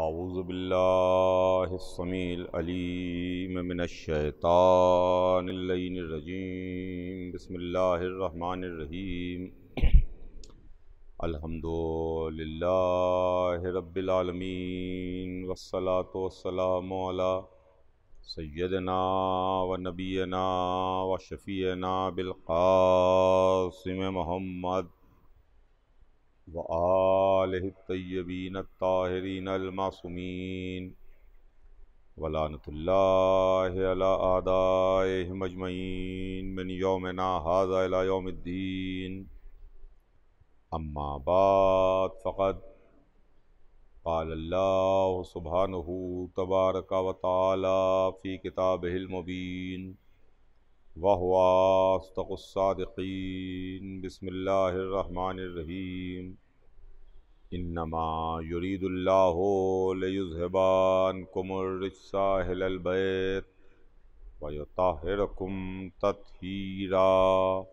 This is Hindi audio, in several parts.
आऊज़बिल्लाशैतानरजीम बसमीम अल्हम्दुलिल्लाह रब्बिलालमीन वस्सलातु वस्सलामु अला सैदना व नबीना व शफ़ीना बिलकासिम मोहम्मद वाल तयबीन ताहरीन अलमासुमीन वलानतल्लादाय मजमैन मिन योमना हाजा योमद्दीन अम्मा बात फ़कत पाल्ला सुबहान तबारक वाली फ़ी किताब हिलमुबीन वाहवास्तक़ुस्सादीन बसमीम इन्नमा युरीदुल्लाहबान البيت ويطهركم تطهيرا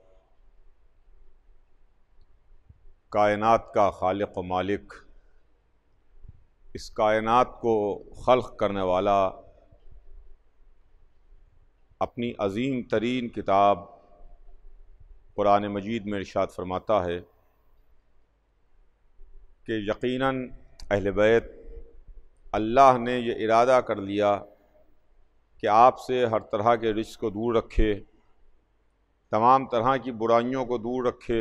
कायनात का खालिक मालिक इस कायनात को खल्क करने वाला अपनी अजीम तरीन किताब कुरान मजीद में इर्शाद फरमाता है कि यकीनन अहल बैत अल्लाह ने यह इरादा कर लिया कि आपसे हर तरह के रिश्त को दूर रखे तमाम तरह की बुराइयों को दूर रखे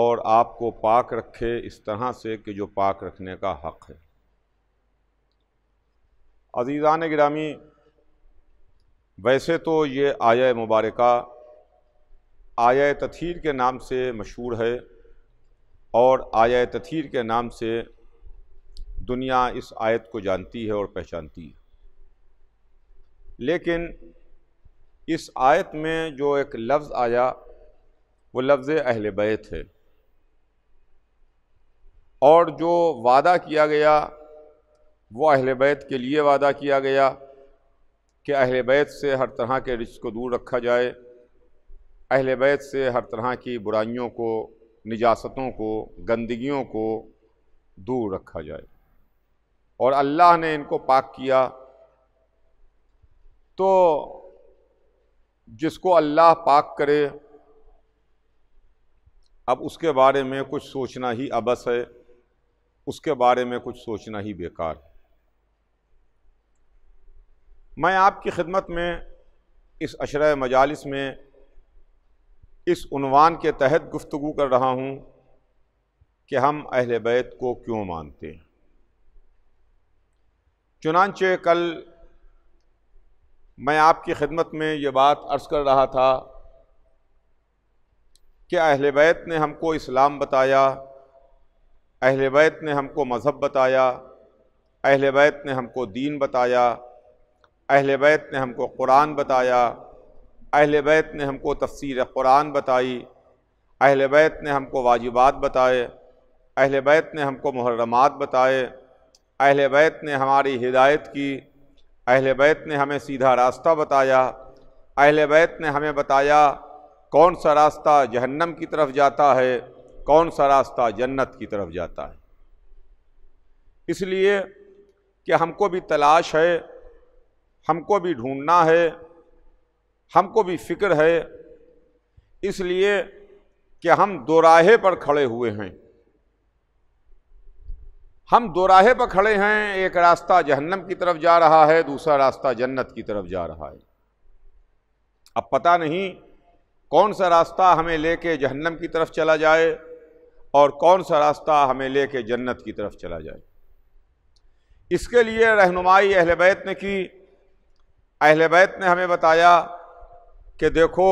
और आपको पाक रखे इस तरह से कि जो पाक रखने का हक़ है अजीज़ान ग्रामी वैसे तो ये आय मुबारक आया तथीर के नाम से मशहूर है और आया तथीर के नाम से दुनिया इस आयत को जानती है और पहचानती है लेकिन इस आयत में जो एक लफ्ज़ आया वो लफ्ज़ अहल बैत है और जो वादा किया गया वो अहल बैत के लिए वादा किया गया कि अहल बैत से हर तरह के रिश्त को दूर रखा जाए अहल बैत से हर तरह की बुराइयों को निजास्तों को गंदगियों को दूर रखा जाए और अल्लाह ने इनको पाक किया तो जिसको अल्लाह पाक करे अब उसके बारे में कुछ सोचना ही अबस है उसके बारे में कुछ सोचना ही बेकार है मैं आपकी खिदमत में इस अशर मजालस में इस उनवान के तहत गुफ्तु कर रहा हूँ कि हम अहल बैत को क्यों मानते हैं चुनानचे कल मैं आपकी खिदमत में ये बात अर्ज़ कर रहा था कि अहल बैत ने हमको इस्लाम बताया अहल बैत ने हमको मज़हब बताया अहल बैत ने हमको दीन बताया अहल बैत ने हमको कुरान बताया अहल बैत ने हमको तफसीर कुरान बताई अहल बैत ने हमको वाजिबात बताए अहल बैत ने हमको मुहर्रमात बताए अहल बैत ने हमारी हिदायत की अहल बैत ने हमें सीधा रास्ता बताया अहल बैत ने हमें बताया कौन सा रास्ता जहन्नम की तरफ जाता है कौन सा रास्ता जन्नत की तरफ जाता है इसलिए कि हमको भी तलाश है हमको भी ढूंढना है हमको भी फिक्र है इसलिए कि हम दोराहे पर खड़े हुए हैं हम दोराहे पर खड़े हैं एक रास्ता जहन्नम की तरफ जा रहा है दूसरा रास्ता जन्नत की तरफ जा रहा है अब पता नहीं कौन सा रास्ता हमें लेके जहन्नम की तरफ चला जाए और कौन सा रास्ता हमें लेके जन्नत की तरफ चला जाए इसके लिए रहनुमाई अहल बैत ने की अहल बैत ने हमें बताया कि देखो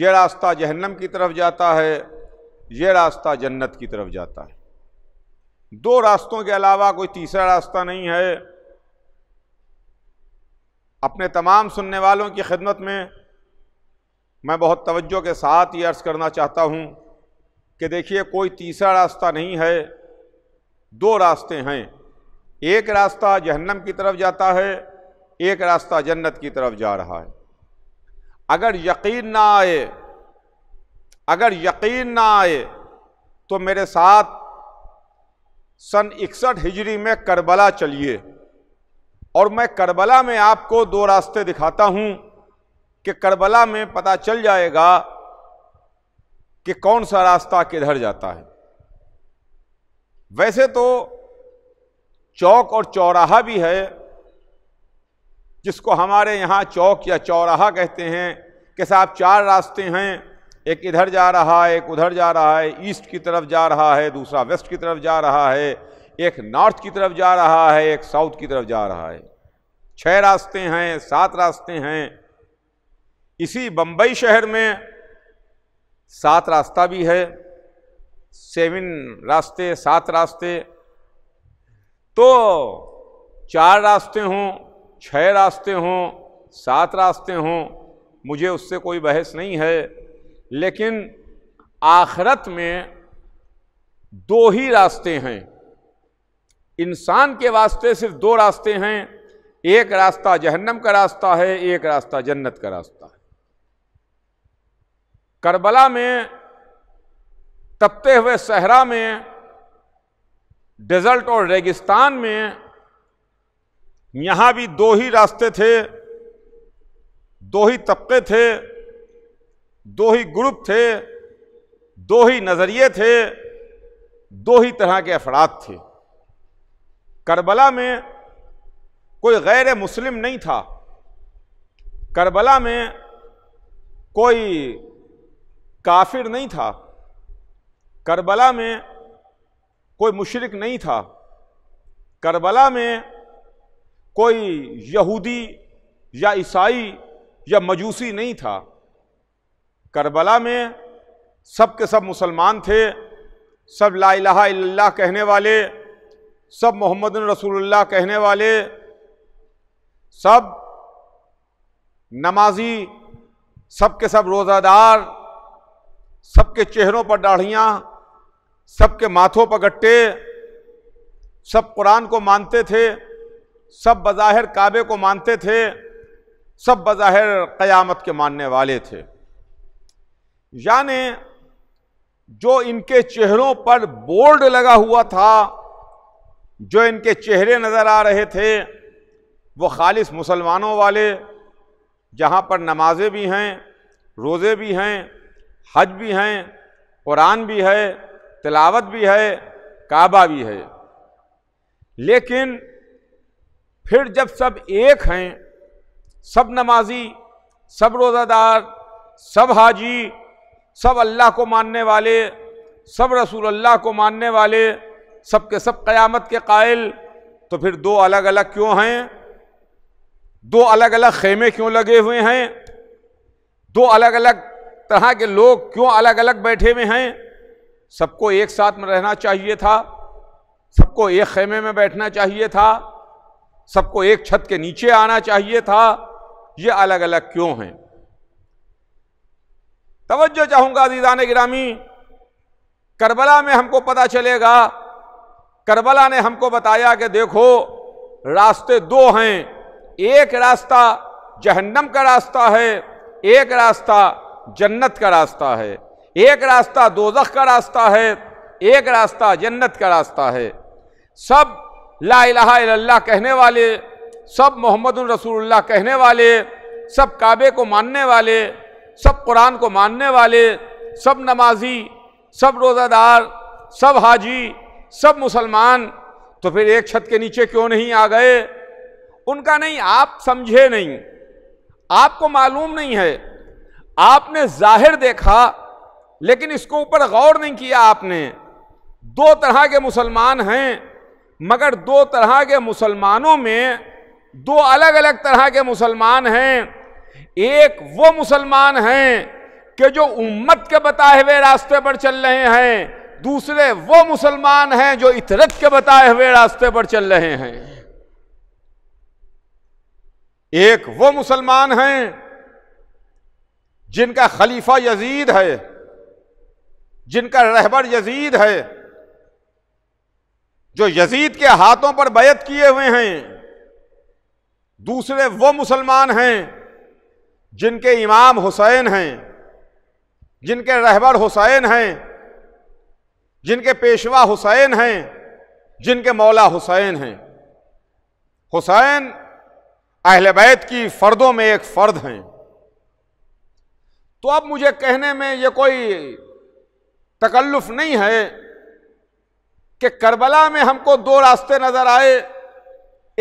ये रास्ता जहन्नम की तरफ जाता है ये रास्ता जन्नत की तरफ जाता है दो रास्तों के अलावा कोई तीसरा रास्ता नहीं है अपने तमाम सुनने वालों की खिदमत में मैं बहुत तवज्जो के साथ ये अर्ज़ करना चाहता हूँ कि देखिए कोई तीसरा रास्ता नहीं है दो रास्ते हैं एक रास्ता जहन्नम की तरफ जाता है एक रास्ता जन्नत की तरफ जा रहा है अगर यकीन ना आए अगर यकीन ना आए तो मेरे साथ सन इकसठ हिजरी में करबला चलिए और मैं करबला में आपको दो रास्ते दिखाता हूँ कि करबला में पता चल जाएगा कि कौन सा रास्ता किधर जाता है वैसे तो चौक और चौराहा भी है जिसको हमारे यहाँ चौक या चौराहा कहते हैं कि साहब चार रास्ते हैं एक इधर जा रहा है एक उधर जा रहा है ईस्ट की तरफ जा रहा है दूसरा वेस्ट की तरफ जा रहा है एक नॉर्थ की तरफ जा रहा है एक साउथ की तरफ जा रहा है छह रास्ते हैं सात रास्ते हैं इसी बम्बई शहर में सात रास्ता भी है सेवन रास्ते सात रास्ते तो चार रास्ते हों छः रास्ते हों सात रास्ते हों मुझे उससे कोई बहस नहीं है लेकिन आखरत में दो ही रास्ते हैं इंसान के वास्ते सिर्फ दो रास्ते हैं एक रास्ता जहन्नम का रास्ता है एक रास्ता जन्नत का रास्ता है करबला में तपते हुए सहरा में डेजर्ट और रेगिस्तान में यहाँ भी दो ही रास्ते थे दो ही तबके थे दो ही ग्रुप थे दो ही नज़रिए थे दो ही तरह के अफराद थे करबला में कोई गैर मुस्लिम नहीं था करबला में कोई काफिर नहीं था करबला में कोई मुशरक नहीं था करबला में कोई यहूदी या ईसाई या मजूसी नहीं था करबला में सब के सब मुसलमान थे सब ला कहने वाले सब मोहम्मद रसूलुल्लाह कहने वाले सब नमाजी सब के सब रोज़ादार सबके चेहरों पर दाढ़ियाँ सबके माथों पर गट्टे सब कुरान को मानते थे सब बज़ाहिर काबे को मानते थे सब बज़ाहिर क़यामत के मानने वाले थे यानि जो इनके चेहरों पर बोर्ड लगा हुआ था जो इनके चेहरे नज़र आ रहे थे वो खालिस मुसलमानों वाले जहाँ पर नमाजें भी हैं रोज़े भी हैं हज भी हैं कुरान भी है तिलावत भी है काबा भी है लेकिन फिर जब सब एक हैं सब नमाजी सब रोज़ादार सब हाजी सब अल्लाह को मानने वाले सब रसूल अल्लाह को मानने वाले सब के सब क़यामत के कायल तो फिर दो अलग अलग क्यों हैं दो अलग अलग खेमे क्यों लगे हुए हैं दो अलग अलग तरह के लोग क्यों अलग अलग बैठे हुए हैं सबको एक साथ में रहना चाहिए था सबको एक खेमे में बैठना चाहिए था सबको एक छत के नीचे आना चाहिए था ये अलग अलग क्यों हैं तवज्जो चाहूंगा दीदान गिरामी करबला में हमको पता चलेगा करबला ने हमको बताया कि देखो रास्ते दो हैं एक रास्ता जहन्नम का रास्ता है एक रास्ता जन्नत का रास्ता है एक रास्ता दोजख का रास्ता है एक रास्ता जन्नत का रास्ता है सब ला कहने वाले सब मोहम्मद रसूलुल्लाह कहने वाले सब काबे को मानने वाले सब कुरान को मानने वाले सब नमाजी सब रोज़ादार सब हाजी सब मुसलमान तो फिर एक छत के नीचे क्यों नहीं आ गए उनका नहीं आप समझे नहीं आपको मालूम नहीं है आपने जाहिर देखा लेकिन इसको ऊपर गौर नहीं किया आपने दो तरह के मुसलमान हैं मगर दो तरह के मुसलमानों में दो अलग अलग तरह के मुसलमान हैं एक वो मुसलमान हैं कि जो उम्मत के बताए हुए रास्ते पर चल रहे हैं दूसरे वो मुसलमान हैं जो इतरत के बताए हुए रास्ते पर चल रहे हैं एक वो मुसलमान हैं जिनका खलीफा यजीद है जिनका रहबर यजीद है जो यजीद के हाथों पर बैत किए हुए हैं दूसरे वो मुसलमान हैं जिनके इमाम हुसैन हैं जिनके रहबर हुसैन हैं जिनके पेशवा हुसैन हैं जिनके मौला हुसैन हैं हुसैन अहल बैत की फ़र्दों में एक फ़र्द हैं तो अब मुझे कहने में ये कोई तकल्लुफ़ नहीं है कि करबला में हमको दो रास्ते नज़र आए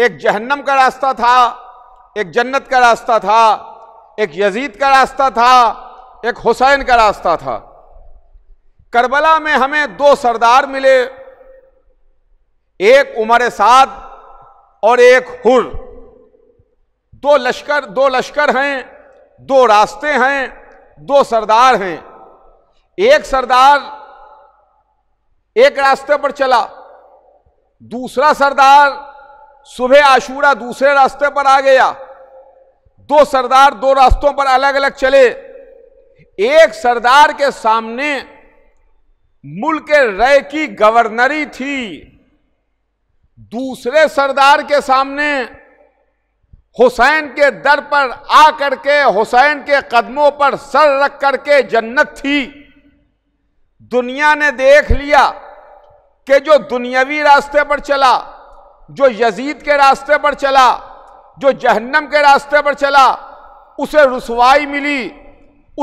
एक जहन्नम का रास्ता था एक जन्नत का रास्ता था एक यजीद का रास्ता था एक हुसैन का रास्ता था करबला में हमें दो सरदार मिले एक उमर साद और एक हुर दो लश्कर दो लश्कर हैं दो रास्ते हैं दो सरदार हैं एक सरदार एक रास्ते पर चला दूसरा सरदार सुबह आशूरा दूसरे रास्ते पर आ गया दो सरदार दो रास्तों पर अलग अलग चले एक सरदार के सामने मुल्क के रय की गवर्नरी थी दूसरे सरदार के सामने हुसैन के दर पर आ करके हुसैन के कदमों पर सर रख करके जन्नत थी दुनिया ने देख लिया कि जो दुनियावी रास्ते पर चला जो यजीद के रास्ते पर चला जो जहन्नम के रास्ते पर चला उसे रसवाई मिली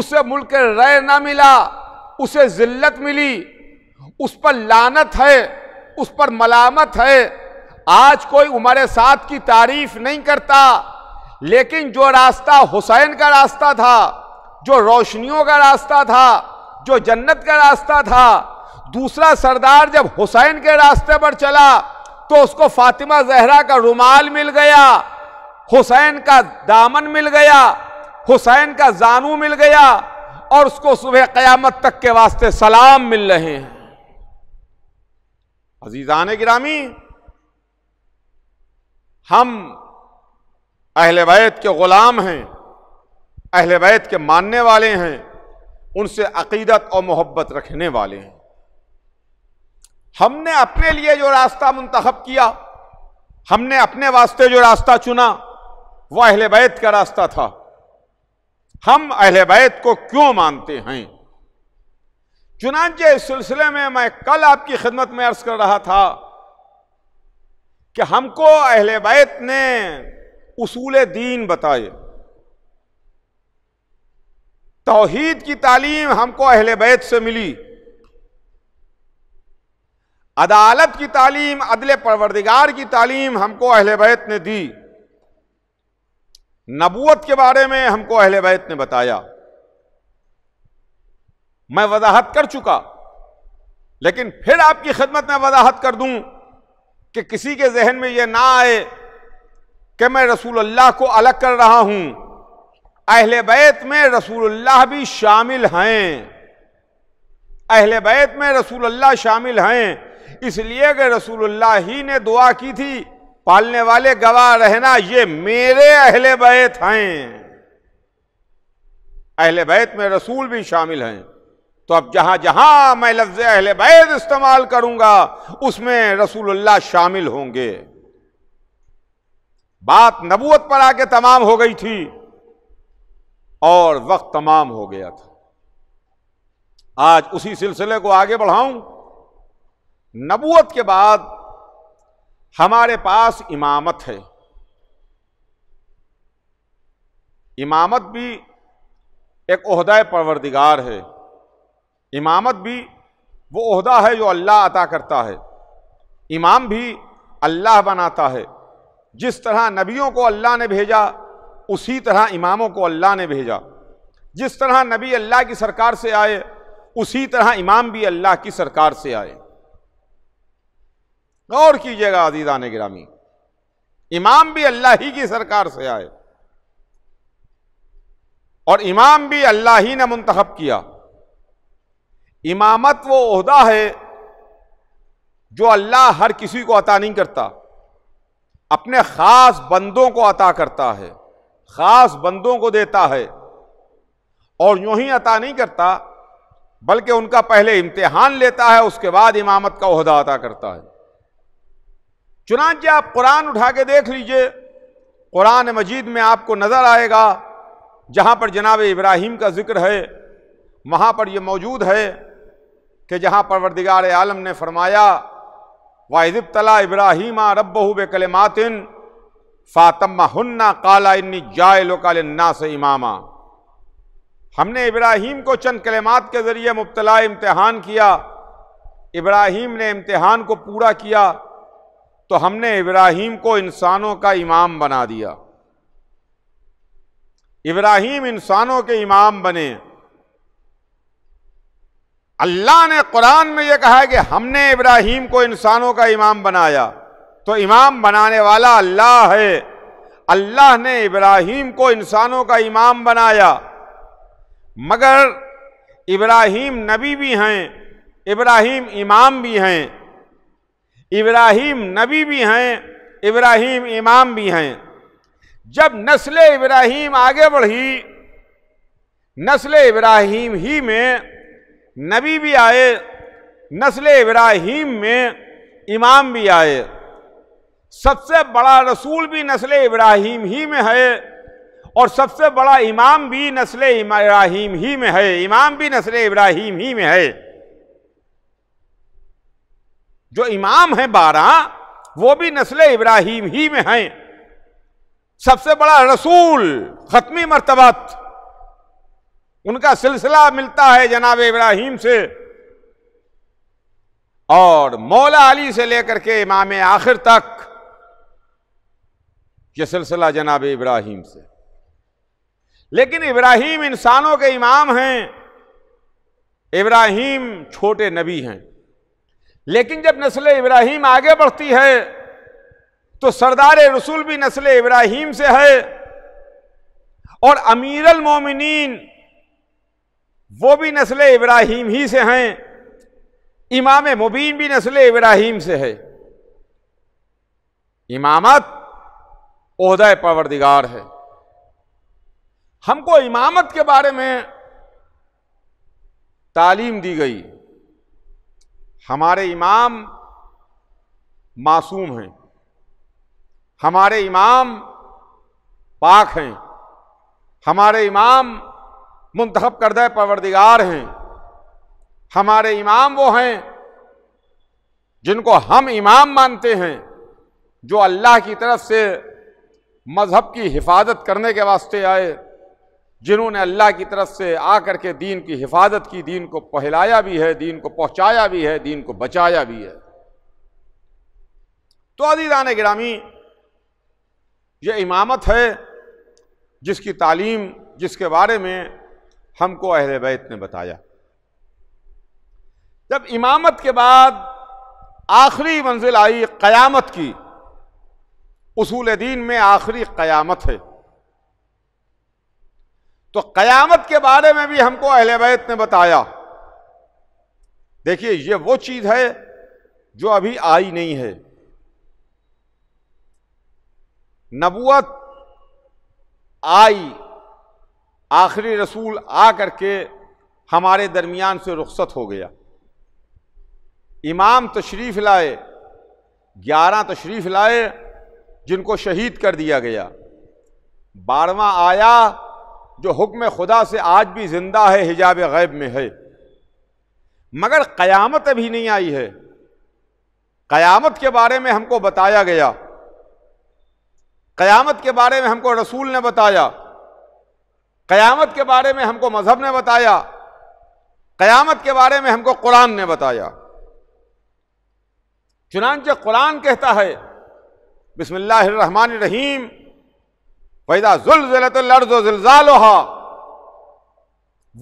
उसे मुल्क रय ना मिला उसे ज़िल्लत मिली उस पर लानत है उस पर मलामत है आज कोई उमर साथ की तारीफ नहीं करता लेकिन जो रास्ता हुसैन का रास्ता था जो रोशनियों का रास्ता था जो जन्नत का रास्ता था दूसरा सरदार जब हुसैन के रास्ते पर चला तो उसको फातिमा जहरा का रुमाल मिल गया हुसैन का दामन मिल गया हुसैन का जानू मिल गया और उसको सुबह क़यामत तक के वास्ते सलाम मिल रहे हैं अजीज़ान गिरामी हम अहल वैत के ग़ुलाम हैं अहल वैत के मानने वाले हैं उनसे अकीदत और मोहब्बत रखने वाले हैं हमने अपने लिए जो रास्ता मुंतखब किया हमने अपने वास्ते जो रास्ता चुना वह अहल बैत का रास्ता था हम अहल बैत को क्यों मानते हैं चुनाचे इस सिलसिले में मैं कल आपकी खिदमत में अर्ज कर रहा था कि हमको अहल बैत ने उसूल दीन बताए तोहीद की तालीम हमको अहल बैत से मिली अदालत की तालीम अदल परवरदिगार की तालीम हमको अहले बैत ने दी नबूत के बारे में हमको अहले बैत ने बताया मैं वजाहत कर चुका लेकिन फिर आपकी खिदमत में वजाहत कर दूं कि किसी के जहन में यह ना आए कि मैं रसूल अल्लाह को अलग कर रहा हूं अहल बैत में अल्लाह भी शामिल हैं अहले बैत में अल्लाह शामिल हैं इसलिए कि रसूलुल्लाह ही ने दुआ की थी पालने वाले गवाह रहना ये मेरे अहले बैत हैं अहले बैत में रसूल भी शामिल हैं तो अब जहां जहां मैं लफ्ज अहले बैत इस्तेमाल करूंगा उसमें रसूलुल्लाह शामिल होंगे बात नबूत पर आके तमाम हो गई थी और वक्त तमाम हो गया था आज उसी सिलसिले को आगे बढ़ाऊं नबूत के बाद हमारे पास इमामत है इमामत भी एक अहदा परवरदिगार है इमामत भी वो अहदा है जो अल्लाह अता करता है इमाम भी अल्लाह बनाता है जिस तरह नबियों को अल्लाह ने भेजा उसी तरह इमामों को अल्लाह ने भेजा जिस तरह नबी अल्लाह की सरकार से आए उसी तरह इमाम भी अल्लाह की सरकार से आए गौर कीजिएगा अजीज़ान गिरामी इमाम भी अल्लाह ही की सरकार से आए और इमाम भी अल्लाह ही ने मुंतखब किया इमामत वो अहदा है जो अल्लाह हर किसी को अता नहीं करता अपने ख़ास बंदों को अता करता है ख़ास बंदों को देता है और यूं ही अता नहीं करता बल्कि उनका पहले इम्तिहान लेता है उसके बाद इमामत का अहदा अता करता है चुनाच आप कुरान उठा के देख लीजिए कुरान मजीद में आपको नज़र आएगा जहाँ पर जनाब इब्राहिम का ज़िक्र है वहाँ पर यह मौजूद है कि जहाँ वर्दिगार आलम ने फरमाया वाहिब तला इब्राहिम रब मातिन फ़ातम्मा हन्ना काला इन्नी जायलो से इमामा हमने इब्राहिम को चंद कलेमात के ज़रिए मुबतला इम्तहान किया इब्राहिम ने इम्तहान को पूरा किया तो हमने इब्राहिम को इंसानों का इमाम बना दिया इब्राहिम इंसानों के इमाम बने अल्लाह ने कुरान में यह कहा है कि हमने इब्राहिम को इंसानों का इमाम बनाया तो इमाम बनाने वाला अल्लाह है अल्लाह ने इब्राहिम को इंसानों का इमाम बनाया मगर इब्राहिम नबी भी हैं इब्राहिम इमाम भी हैं इब्राहिम नबी भी हैं इब्राहिम इमाम भी हैं जब नस्ल इब्राहिम आगे बढ़ी नस्ल इब्राहिम ही में नबी भी आए नस्ल इब्राहिम में इमाम भी आए सबसे बड़ा रसूल भी नस्ल इब्राहिम ही में है और सबसे बड़ा इमाम भी नस्ल इब्राहिम ही में है इमाम भी नस्ल इब्राहिम ही में है जो इमाम हैं बारह वो भी नस्ल इब्राहिम ही में हैं सबसे बड़ा रसूल खत्मी मरतबत उनका सिलसिला मिलता है जनाब इब्राहिम से और मौला अली से लेकर के इमाम आखिर तक ये सिलसिला जनाब इब्राहिम से लेकिन इब्राहिम इंसानों के इमाम हैं इब्राहिम छोटे नबी हैं लेकिन जब नस्ल इब्राहिम आगे बढ़ती है तो सरदार रसूल भी नस्ल इब्राहिम से है और अमीरल मोमिनीन वो भी नस्ल इब्राहिम ही से हैं इमाम मुबीन भी नस्ल इब्राहिम से है इमामत उहदय परवरदिगार है हमको इमामत के बारे में तालीम दी गई हमारे इमाम मासूम हैं हमारे इमाम पाक हैं हमारे इमाम मुंतखब करद परवरदिगार हैं हमारे इमाम वो हैं जिनको हम इमाम मानते हैं जो अल्लाह की तरफ से मज़हब की हिफाजत करने के वास्ते आए जिन्होंने अल्लाह की तरफ से आकर के दीन की हिफाजत की दीन को पहलाया भी है दीन को पहुंचाया भी है दीन को बचाया भी है तो अदीदान ग्रामी ये इमामत है जिसकी तालीम जिसके बारे में हमको अहल बैत ने बताया जब इमामत के बाद आखिरी मंजिल आई क़यामत की उसूल दीन में आखिरी क़यामत है तो कयामत के बारे में भी हमको अहले बैत ने बताया देखिए ये वो चीज़ है जो अभी आई नहीं है नबूत आई आखिरी रसूल आ करके हमारे दरमियान से रुखसत हो गया इमाम तशरीफ लाए ग्यारह तशरीफ लाए जिनको शहीद कर दिया गया बारवा आया जो हुक्म खुदा से आज भी ज़िंदा है हिजाब गैब में है मगर क़यामत अभी नहीं आई है क़यामत के बारे में हमको बताया गया क़यामत के बारे में हमको रसूल ने बताया क़यामत के बारे में हमको मज़हब ने बताया क़यामत के बारे में हमको कुरान ने बताया चुनानचे कुरान कहता है रहीम वैदा जुलजिलतुल्लाल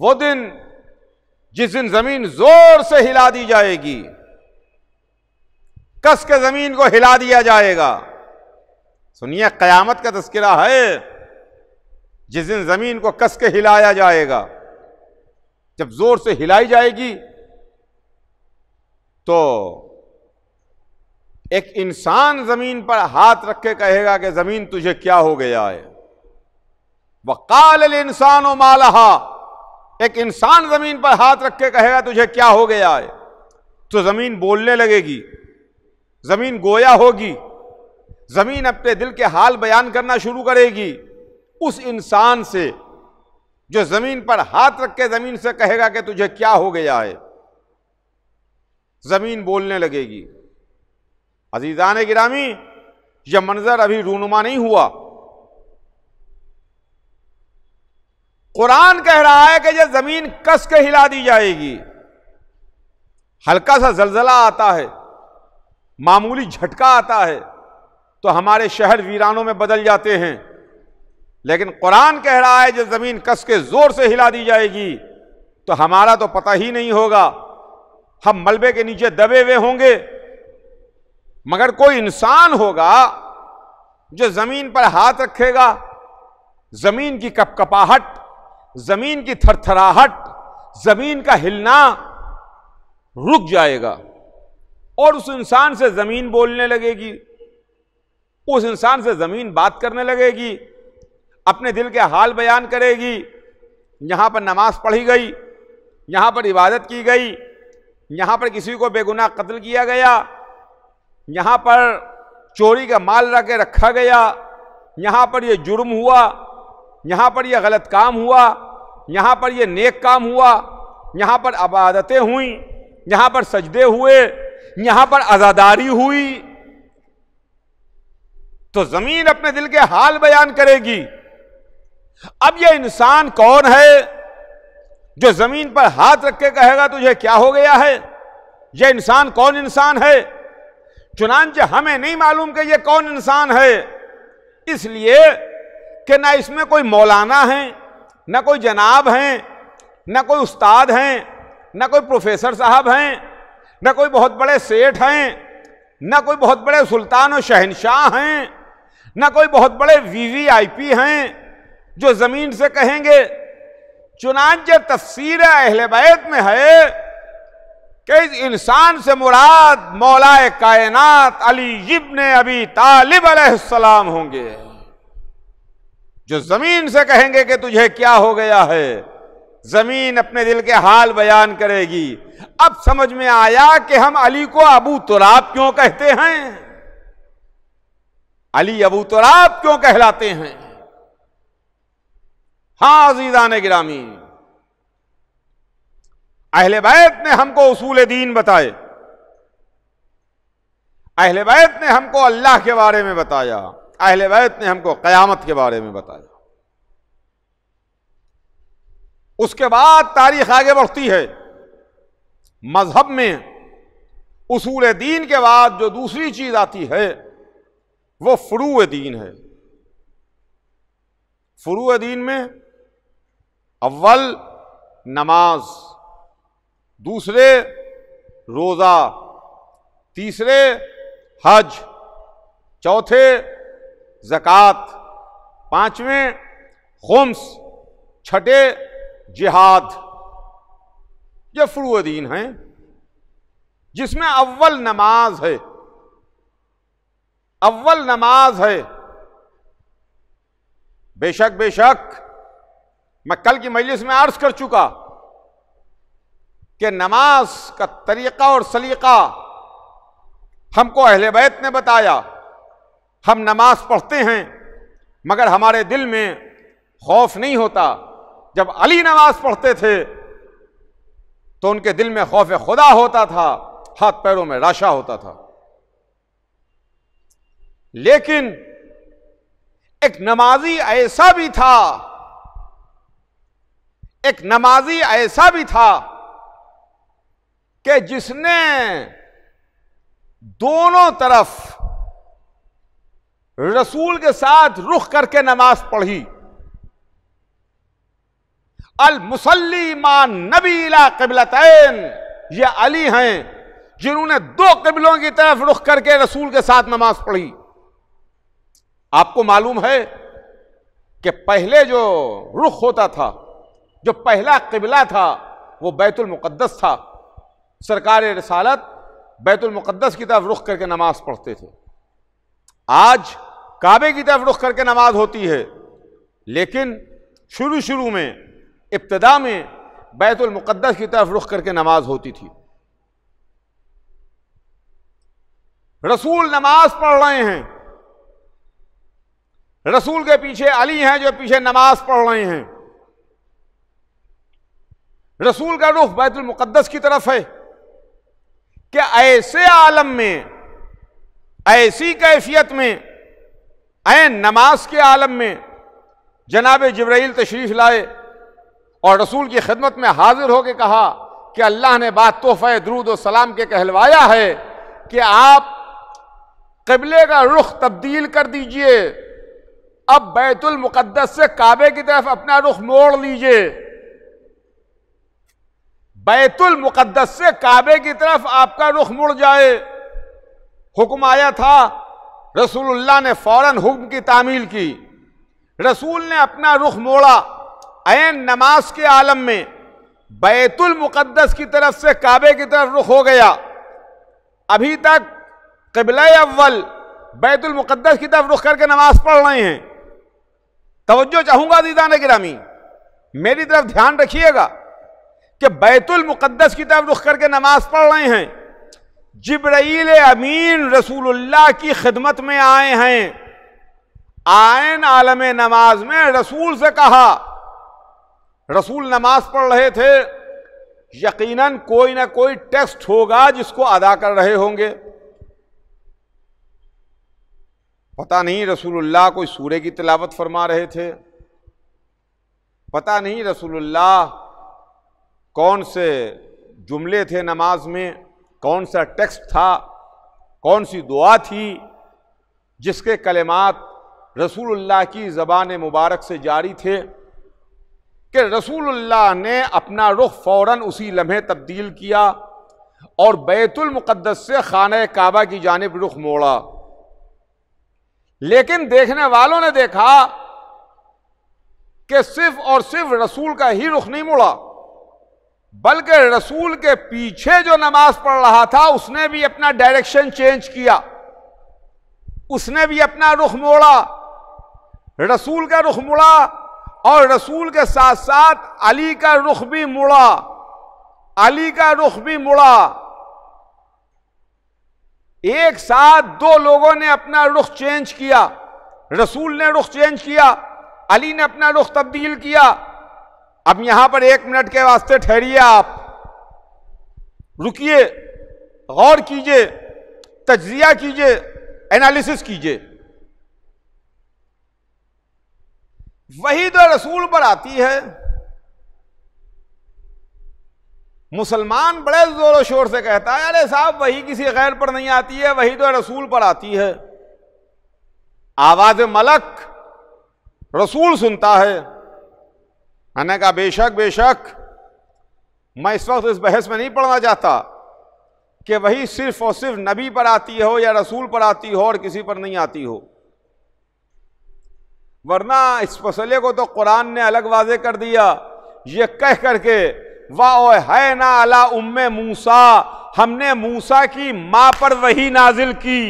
वो दिन जिस दिन जमीन जोर से हिला दी जाएगी कस के जमीन को हिला दिया जाएगा सुनिए कयामत का तस्करा है जिस दिन जमीन को कस के हिलाया जाएगा जब जोर से हिलाई जाएगी तो एक इंसान जमीन पर हाथ रख के कहेगा कि जमीन तुझे क्या हो गया है वकाल इंसान मालहा एक इंसान जमीन पर हाथ रख के कहेगा तुझे क्या हो गया है तो जमीन बोलने लगेगी जमीन गोया होगी जमीन अपने दिल के हाल बयान करना शुरू करेगी उस इंसान से जो जमीन पर हाथ रख के जमीन से कहेगा कि तुझे क्या हो गया है जमीन बोलने लगेगी अजीजान गिरामी यह मंजर अभी रूनुमा नहीं हुआ कुरान कह रहा है कि यह जमीन कस के हिला दी जाएगी हल्का सा जलजला आता है मामूली झटका आता है तो हमारे शहर वीरानों में बदल जाते हैं लेकिन कुरान कह रहा है जब ज़मीन कस के ज़ोर से हिला दी जाएगी तो हमारा तो पता ही नहीं होगा हम मलबे के नीचे दबे हुए होंगे मगर कोई इंसान होगा जो ज़मीन पर हाथ रखेगा ज़मीन की कपकपाहट जमीन की थरथराहट जमीन का हिलना रुक जाएगा और उस इंसान से जमीन बोलने लगेगी उस इंसान से जमीन बात करने लगेगी अपने दिल के हाल बयान करेगी यहाँ पर नमाज पढ़ी गई यहाँ पर इबादत की गई यहाँ पर किसी को बेगुनाह कत्ल किया गया यहाँ पर चोरी का माल रखे के रखा गया यहाँ पर यह जुर्म हुआ यहाँ पर यह गलत काम हुआ यहाँ पर ये नेक काम हुआ यहाँ पर अबादतें हुई यहाँ पर सजदे हुए यहाँ पर आज़ादारी हुई तो ज़मीन अपने दिल के हाल बयान करेगी अब ये इंसान कौन है जो ज़मीन पर हाथ रख के कहेगा तुझे क्या हो गया है ये इंसान कौन इंसान है चुनानचे हमें नहीं मालूम कि ये कौन इंसान है इसलिए कि ना इसमें कोई मौलाना है न कोई जनाब हैं न कोई उस्ताद हैं न कोई प्रोफेसर साहब हैं न कोई बहुत बड़े सेठ हैं न कोई बहुत बड़े सुल्तान और शहनशाह हैं न कोई बहुत बड़े वीवीआईपी हैं जो ज़मीन से कहेंगे चुनाच तफसीर अहल बैत में है कि इस इंसान से मुराद मौलाए कायनात अली इब्न अभी तालिब अलैहिस्सलाम होंगे जो जमीन से कहेंगे कि तुझे क्या हो गया है जमीन अपने दिल के हाल बयान करेगी अब समझ में आया कि हम अली को अबू तुराब क्यों कहते हैं अली अबू तुराब क्यों कहलाते हैं हाँ अजीजान गिरामी अहले बैत ने हमको उसूल दीन बताए अहले बैत ने हमको अल्लाह के बारे में बताया अहल वैत ने हमको क़यामत के बारे में बताया उसके बाद तारीख आगे बढ़ती है मजहब में उसूल दीन के बाद जो दूसरी चीज़ आती है वो फ्रू दीन है फ्रू दीन में अव्वल नमाज दूसरे रोज़ा तीसरे हज चौथे जक़ात पांचवें खुम्स छठे जिहाद ये फ्रुदीन हैं जिसमें अव्वल नमाज है अव्वल नमाज है बेशक बेशक मैं कल की मजलिस में अर्ज कर चुका कि नमाज का तरीक़ा और सलीका हमको अहलेबैत बैत ने बताया हम नमाज पढ़ते हैं मगर हमारे दिल में खौफ नहीं होता जब अली नमाज पढ़ते थे तो उनके दिल में खौफ खुदा होता था हाथ पैरों में राशा होता था लेकिन एक नमाजी ऐसा भी था एक नमाजी ऐसा भी था कि जिसने दोनों तरफ रसूल के साथ रुख करके नमाज पढ़ी अल मुसलीमान नबीला कबलतैन ये अली हैं जिन्होंने दो कबलों की तरफ रुख करके रसूल के साथ नमाज पढ़ी आपको मालूम है कि पहले जो रुख होता था जो पहला कबिला था वो मुकद्दस था सरकार रसालत मुकद्दस की तरफ रुख करके नमाज पढ़ते थे आज काबे की तरफ रुख करके नमाज होती है लेकिन शुरू शुरू में इब्तदा में बैतुलमक़दस की तरफ रुख करके नमाज होती थी रसूल नमाज पढ़ रहे हैं रसूल के पीछे अली हैं जो पीछे नमाज पढ़ रहे हैं रसूल का रुख बैतुलमक़दस की तरफ है कि ऐसे आलम में ऐसी कैफियत में हैं नमाज के आलम में जनाब जब्राइल तशरीफ़ लाए और रसूल की खिदमत में हाजिर होकर कहा कि अल्लाह ने बात तोहफे दरूद सलाम के कहलवाया है कि आप कबले का रुख तब्दील कर दीजिए अब बैतुल मुकद्दस से काबे की तरफ अपना रुख मोड़ लीजिए बैतुल मुकद्दस से काबे की तरफ आपका रुख मुड़ जाए हुक्म आया था रसूलुल्लाह ने फौरन हुक्म की तामील की रसूल ने अपना रुख मोड़ा ऐन नमाज के आलम में बैतुल मुक़द्दस की तरफ से काबे की तरफ रुख हो गया अभी तक कबिल अव्वल बैतुल मुक़द्दस की तरफ रुख करके नमाज पढ़ रहे हैं तवज्जो चाहूँगा दीदान गिरामी मेरी तरफ ध्यान रखिएगा कि बैतुल मुक़द्दस की तरफ रुख करके नमाज पढ़ रहे हैं जिब्राइल अमीन रसूलुल्लाह की खिदमत में आए हैं आयन आलम नमाज में रसूल से कहा रसूल नमाज पढ़ रहे थे यकीनन कोई ना कोई टेस्ट होगा जिसको अदा कर रहे होंगे पता नहीं रसूलुल्लाह कोई सूर्य की तिलावत फरमा रहे थे पता नहीं रसूलुल्लाह कौन से जुमले थे नमाज में कौन सा टेक्स्ट था कौन सी दुआ थी जिसके कलेमात रसूलुल्लाह की ज़बान मुबारक से जारी थे कि रसूलुल्लाह ने अपना रुख फ़ौर उसी लम्हे तब्दील किया और बैतुलमक़दस से खान काबा की जानब रुख मोड़ा लेकिन देखने वालों ने देखा कि सिर्फ और सिर्फ रसूल का ही रुख नहीं मुड़ा बल्कि रसूल के पीछे जो नमाज पढ़ रहा था उसने भी अपना डायरेक्शन चेंज किया उसने भी अपना रुख मोड़ा रसूल का रुख मुड़ा और रसूल के साथ साथ अली का रुख भी मुड़ा अली का रुख भी मुड़ा एक साथ दो लोगों ने अपना रुख चेंज किया रसूल ने रुख चेंज किया अली ने अपना रुख तब्दील किया अब यहां पर एक मिनट के वास्ते ठहरिए आप रुकिए गौर कीजिए तजिया कीजिए एनालिसिस कीजिए वही तो रसूल पर आती है मुसलमान बड़े जोर शोर से कहता है अरे साहब वही किसी गैर पर नहीं आती है वही तो रसूल पर आती है आवाज मलक रसूल सुनता है मैंने कहा बेशक बेशक मैं इस वक्त इस बहस में नहीं पढ़ना चाहता कि वही सिर्फ और सिर्फ नबी पर आती हो या रसूल पर आती हो और किसी पर नहीं आती हो वरना इस मसले को तो कुरान ने अलग वाजे कर दिया ये कह करके वाह है ना अला उम मूसा हमने मूसा की माँ पर वही नाजिल की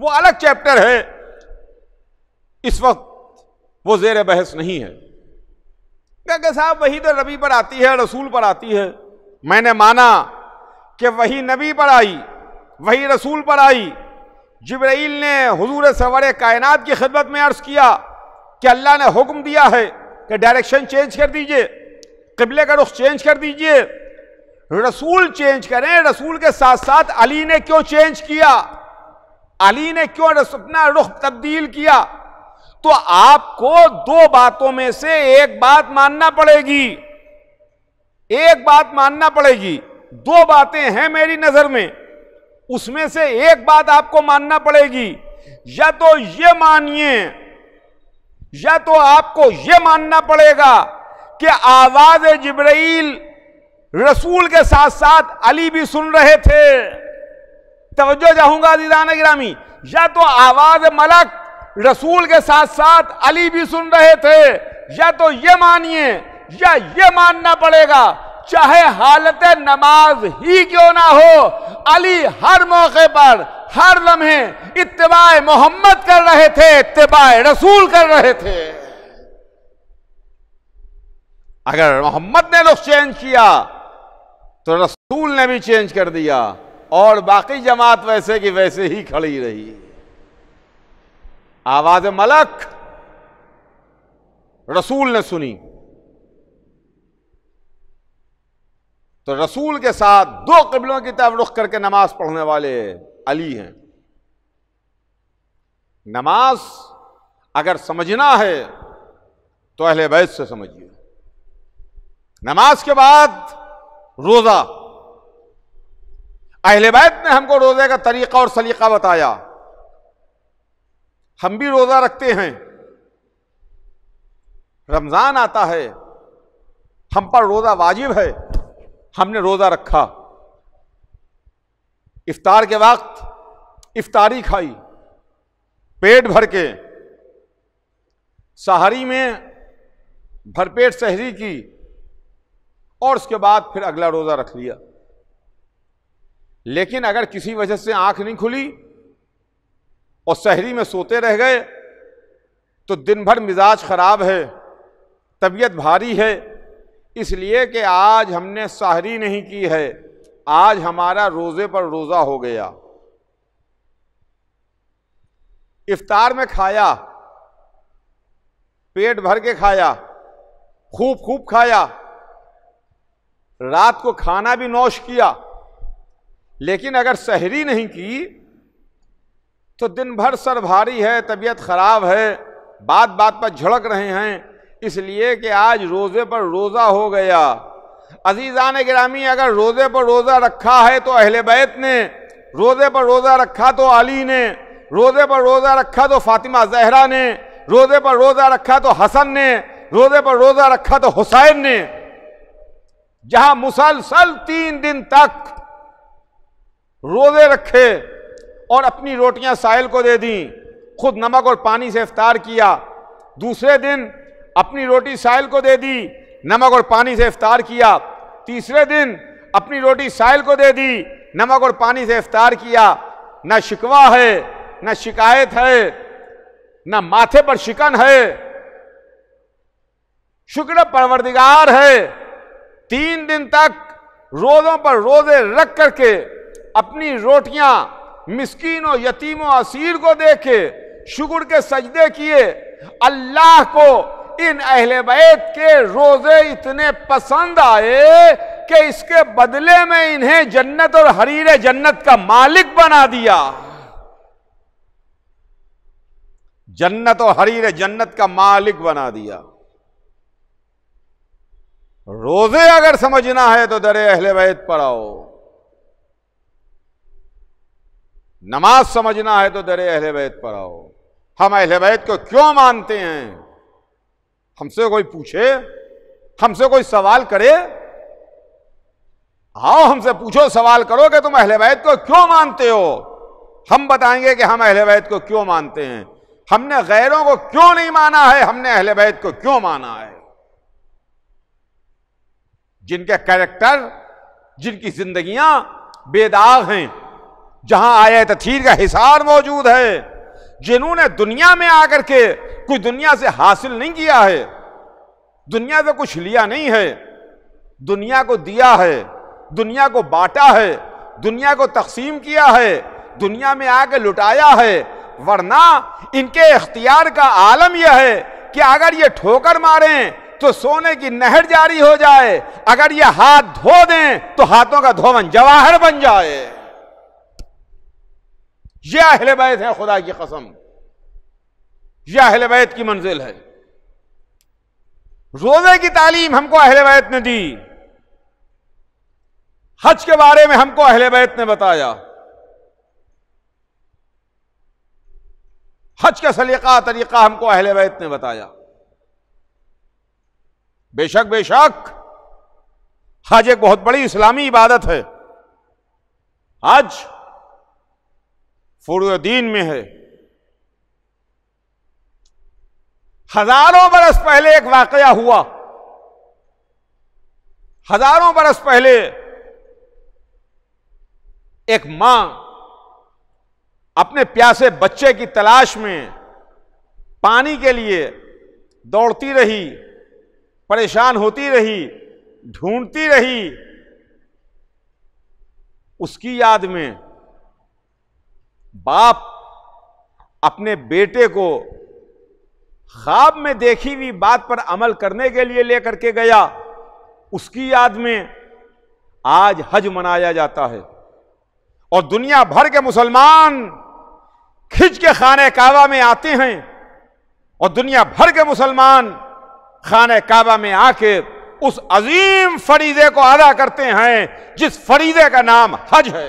वो अलग चैप्टर है इस वक्त वो जेर बहस नहीं है क्या साहब वही तो नबी पर आती है रसूल पर आती है मैंने माना कि वही नबी पर आई वही रसूल पर आई जबराइल ने हजूर सवर कायनात की खिदमत में अर्ज़ किया कि अल्लाह ने हुक्म दिया है कि डायरेक्शन चेंज कर दीजिए कबले का रुख चेंज कर दीजिए रसूल चेंज करें रसूल के साथ साथ अली ने क्यों चेंज किया अली ने क्यों अपना रुख तब्दील किया तो आपको दो बातों में से एक बात मानना पड़ेगी एक बात मानना पड़ेगी दो बातें हैं मेरी नजर में उसमें से एक बात आपको मानना पड़ेगी या तो ये मानिए या तो आपको ये मानना पड़ेगा कि आवाज जिब्राइल रसूल के साथ साथ अली भी सुन रहे थे तवज्जो चाहूंगा दीदान गिरामी या तो आवाज मलक रसूल के साथ साथ अली भी सुन रहे थे या तो ये मानिए या ये मानना पड़ेगा चाहे हालत नमाज ही क्यों ना हो अली हर मौके पर हर लम्हे इतबा मोहम्मद कर रहे थे इतबा रसूल कर रहे थे अगर मोहम्मद ने रुख चेंज किया तो रसूल ने भी चेंज कर दिया और बाकी जमात वैसे की वैसे ही खड़ी रही आवाज मलक रसूल ने सुनी तो रसूल के साथ दो कबलों की तरफ रुख करके नमाज पढ़ने वाले अली हैं नमाज अगर समझना है तो अहले बैत से समझिए नमाज के बाद रोज़ा अहले बैत ने हमको रोज़े का तरीक़ा और सलीका बताया हम भी रोज़ा रखते हैं रमज़ान आता है हम पर रोज़ा वाजिब है हमने रोज़ा रखा इफ्तार के वक्त इफ्तारी खाई पेट भर के सहारी में भरपेट सहरी की और उसके बाद फिर अगला रोज़ा रख लिया लेकिन अगर किसी वजह से आंख नहीं खुली और शहरी में सोते रह गए तो दिन भर मिजाज ख़राब है तबीयत भारी है इसलिए कि आज हमने सहरी नहीं की है आज हमारा रोज़े पर रोज़ा हो गया इफ्तार में खाया पेट भर के खाया खूब खूब खाया रात को खाना भी नौश किया लेकिन अगर सहरी नहीं की तो दिन भर सर भारी है तबीयत खराब है बात बात पर झड़क रहे हैं इसलिए कि आज रोज़े पर रोज़ा हो गया अजीज़ान ग्रामी अगर रोज़े पर रोज़ा रखा है तो अहले बैत ने रोज़े पर रोज़ा रखा तो अली ने रोज़े पर रोज़ा रखा तो फातिमा जहरा ने रोज़े पर रोज़ा रखा तो हसन ने रोज़े पर रोज़ा रखा तो हुसैन ने जहां मुसलसल तीन दिन तक रोज़े रखे और अपनी रोटियां साहिल को दे दी खुद नमक और पानी से इफ्तार किया दूसरे दिन अपनी रोटी साहिल को दे दी नमक और पानी से इफ्तार किया तीसरे दिन अपनी रोटी साहिल को दे दी नमक और पानी से इफ्तार किया ना शिकवा है न शिकायत है न माथे पर शिकन है शुक्र परवरदिगार है तीन दिन तक रोज़ों पर रोज़े रख करके अपनी रोटियां यतीम और असीर को देखे शुक्र के सजदे किए अल्लाह को इन अहले बैत के रोजे इतने पसंद आए कि इसके बदले में इन्हें जन्नत और हरीर जन्नत का मालिक बना दिया जन्नत और हरीर जन्नत का मालिक बना दिया रोजे अगर समझना है तो दरे अहले बैत पर आओ नमाज समझना है तो दरे अहले बैत पर आओ हम अहले बैत को क्यों मानते हैं हमसे कोई पूछे हमसे कोई सवाल करे आओ हमसे पूछो सवाल करो कि तुम अहले बैत को क्यों मानते हो हम बताएंगे कि हम अहले बैत को क्यों मानते हैं हमने गैरों को क्यों नहीं माना है हमने अहले बैत को क्यों माना है जिनके कैरेक्टर जिनकी जिंदगियां बेदाग हैं जहां आया तथीर तो का हिसार मौजूद है जिन्होंने दुनिया में आकर के कुछ दुनिया से हासिल नहीं किया है दुनिया से कुछ लिया नहीं है दुनिया को दिया है दुनिया को बांटा है दुनिया को तकसीम किया है दुनिया में आके लुटाया है वरना इनके इख्तियार का आलम यह है कि अगर ये ठोकर मारें तो सोने की नहर जारी हो जाए अगर ये हाथ धो दें तो हाथों का धोवन जवाहर बन जाए ये अहल बैत है खुदा की कसम यह अहल बैत की मंजिल है रोजे की तालीम हमको अहल बैत ने दी हज के बारे में हमको अहल बैत ने बताया हज का सलीका तरीका हमको अहल बैत ने बताया बेशक बेशक हज एक बहुत बड़ी इस्लामी इबादत है हज फुरुद्दीन में है हजारों बरस पहले एक वाकया हुआ हजारों बरस पहले एक मां अपने प्यासे बच्चे की तलाश में पानी के लिए दौड़ती रही परेशान होती रही ढूंढती रही उसकी याद में बाप अपने बेटे को ख्वाब में देखी हुई बात पर अमल करने के लिए लेकर के गया उसकी याद में आज हज मनाया जाता है और दुनिया भर के मुसलमान खिंच के खान काबा में आते हैं और दुनिया भर के मुसलमान खान काबा में आके उस अजीम फरीदे को अदा करते हैं जिस फरीदे का नाम हज है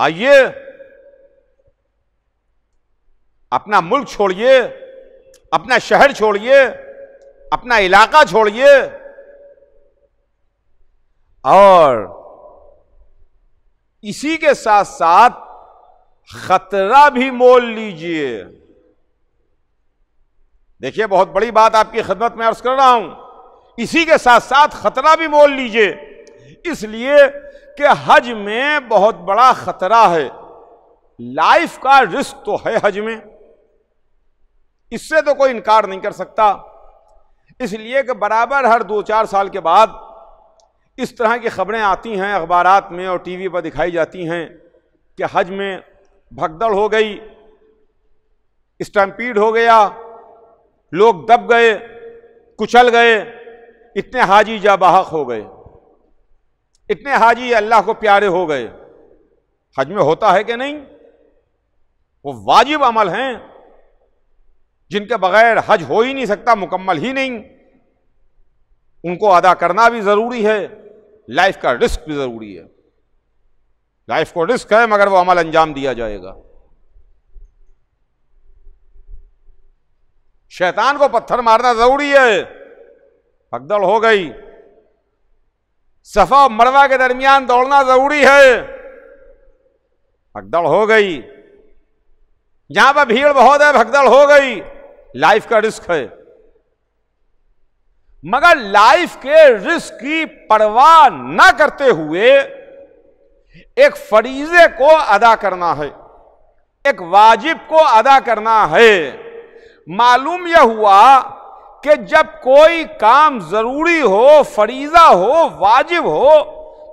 आइए अपना मुल्क छोड़िए अपना शहर छोड़िए अपना इलाका छोड़िए और इसी के साथ साथ खतरा भी मोल लीजिए देखिए बहुत बड़ी बात आपकी खदमत में अर्ज कर रहा हूं इसी के साथ साथ खतरा भी मोल लीजिए इसलिए कि हज में बहुत बड़ा खतरा है लाइफ का रिस्क तो है हज में इससे तो कोई इनकार नहीं कर सकता इसलिए कि बराबर हर दो चार साल के बाद इस तरह की खबरें आती हैं अखबार में और टीवी पर दिखाई जाती हैं कि हज में भगदड़ हो गई स्टम्पीड हो गया लोग दब गए कुचल गए इतने हाजी बाहक हो गए इतने हाजी अल्लाह को प्यारे हो गए हज में होता है कि नहीं वो वाजिब अमल हैं जिनके बगैर हज हो ही नहीं सकता मुकम्मल ही नहीं उनको अदा करना भी ज़रूरी है लाइफ का रिस्क भी ज़रूरी है लाइफ को रिस्क है मगर वो अमल अंजाम दिया जाएगा शैतान को पत्थर मारना ज़रूरी है भगदड़ हो गई सफा और मरवा के दरमियान दौड़ना जरूरी है भगदड़ हो गई जहां पर भीड़ बहुत है भगदड़ हो गई लाइफ का रिस्क है मगर लाइफ के रिस्क की परवाह ना करते हुए एक फरीजे को अदा करना है एक वाजिब को अदा करना है मालूम यह हुआ कि जब कोई काम जरूरी हो फरीजा हो वाजिब हो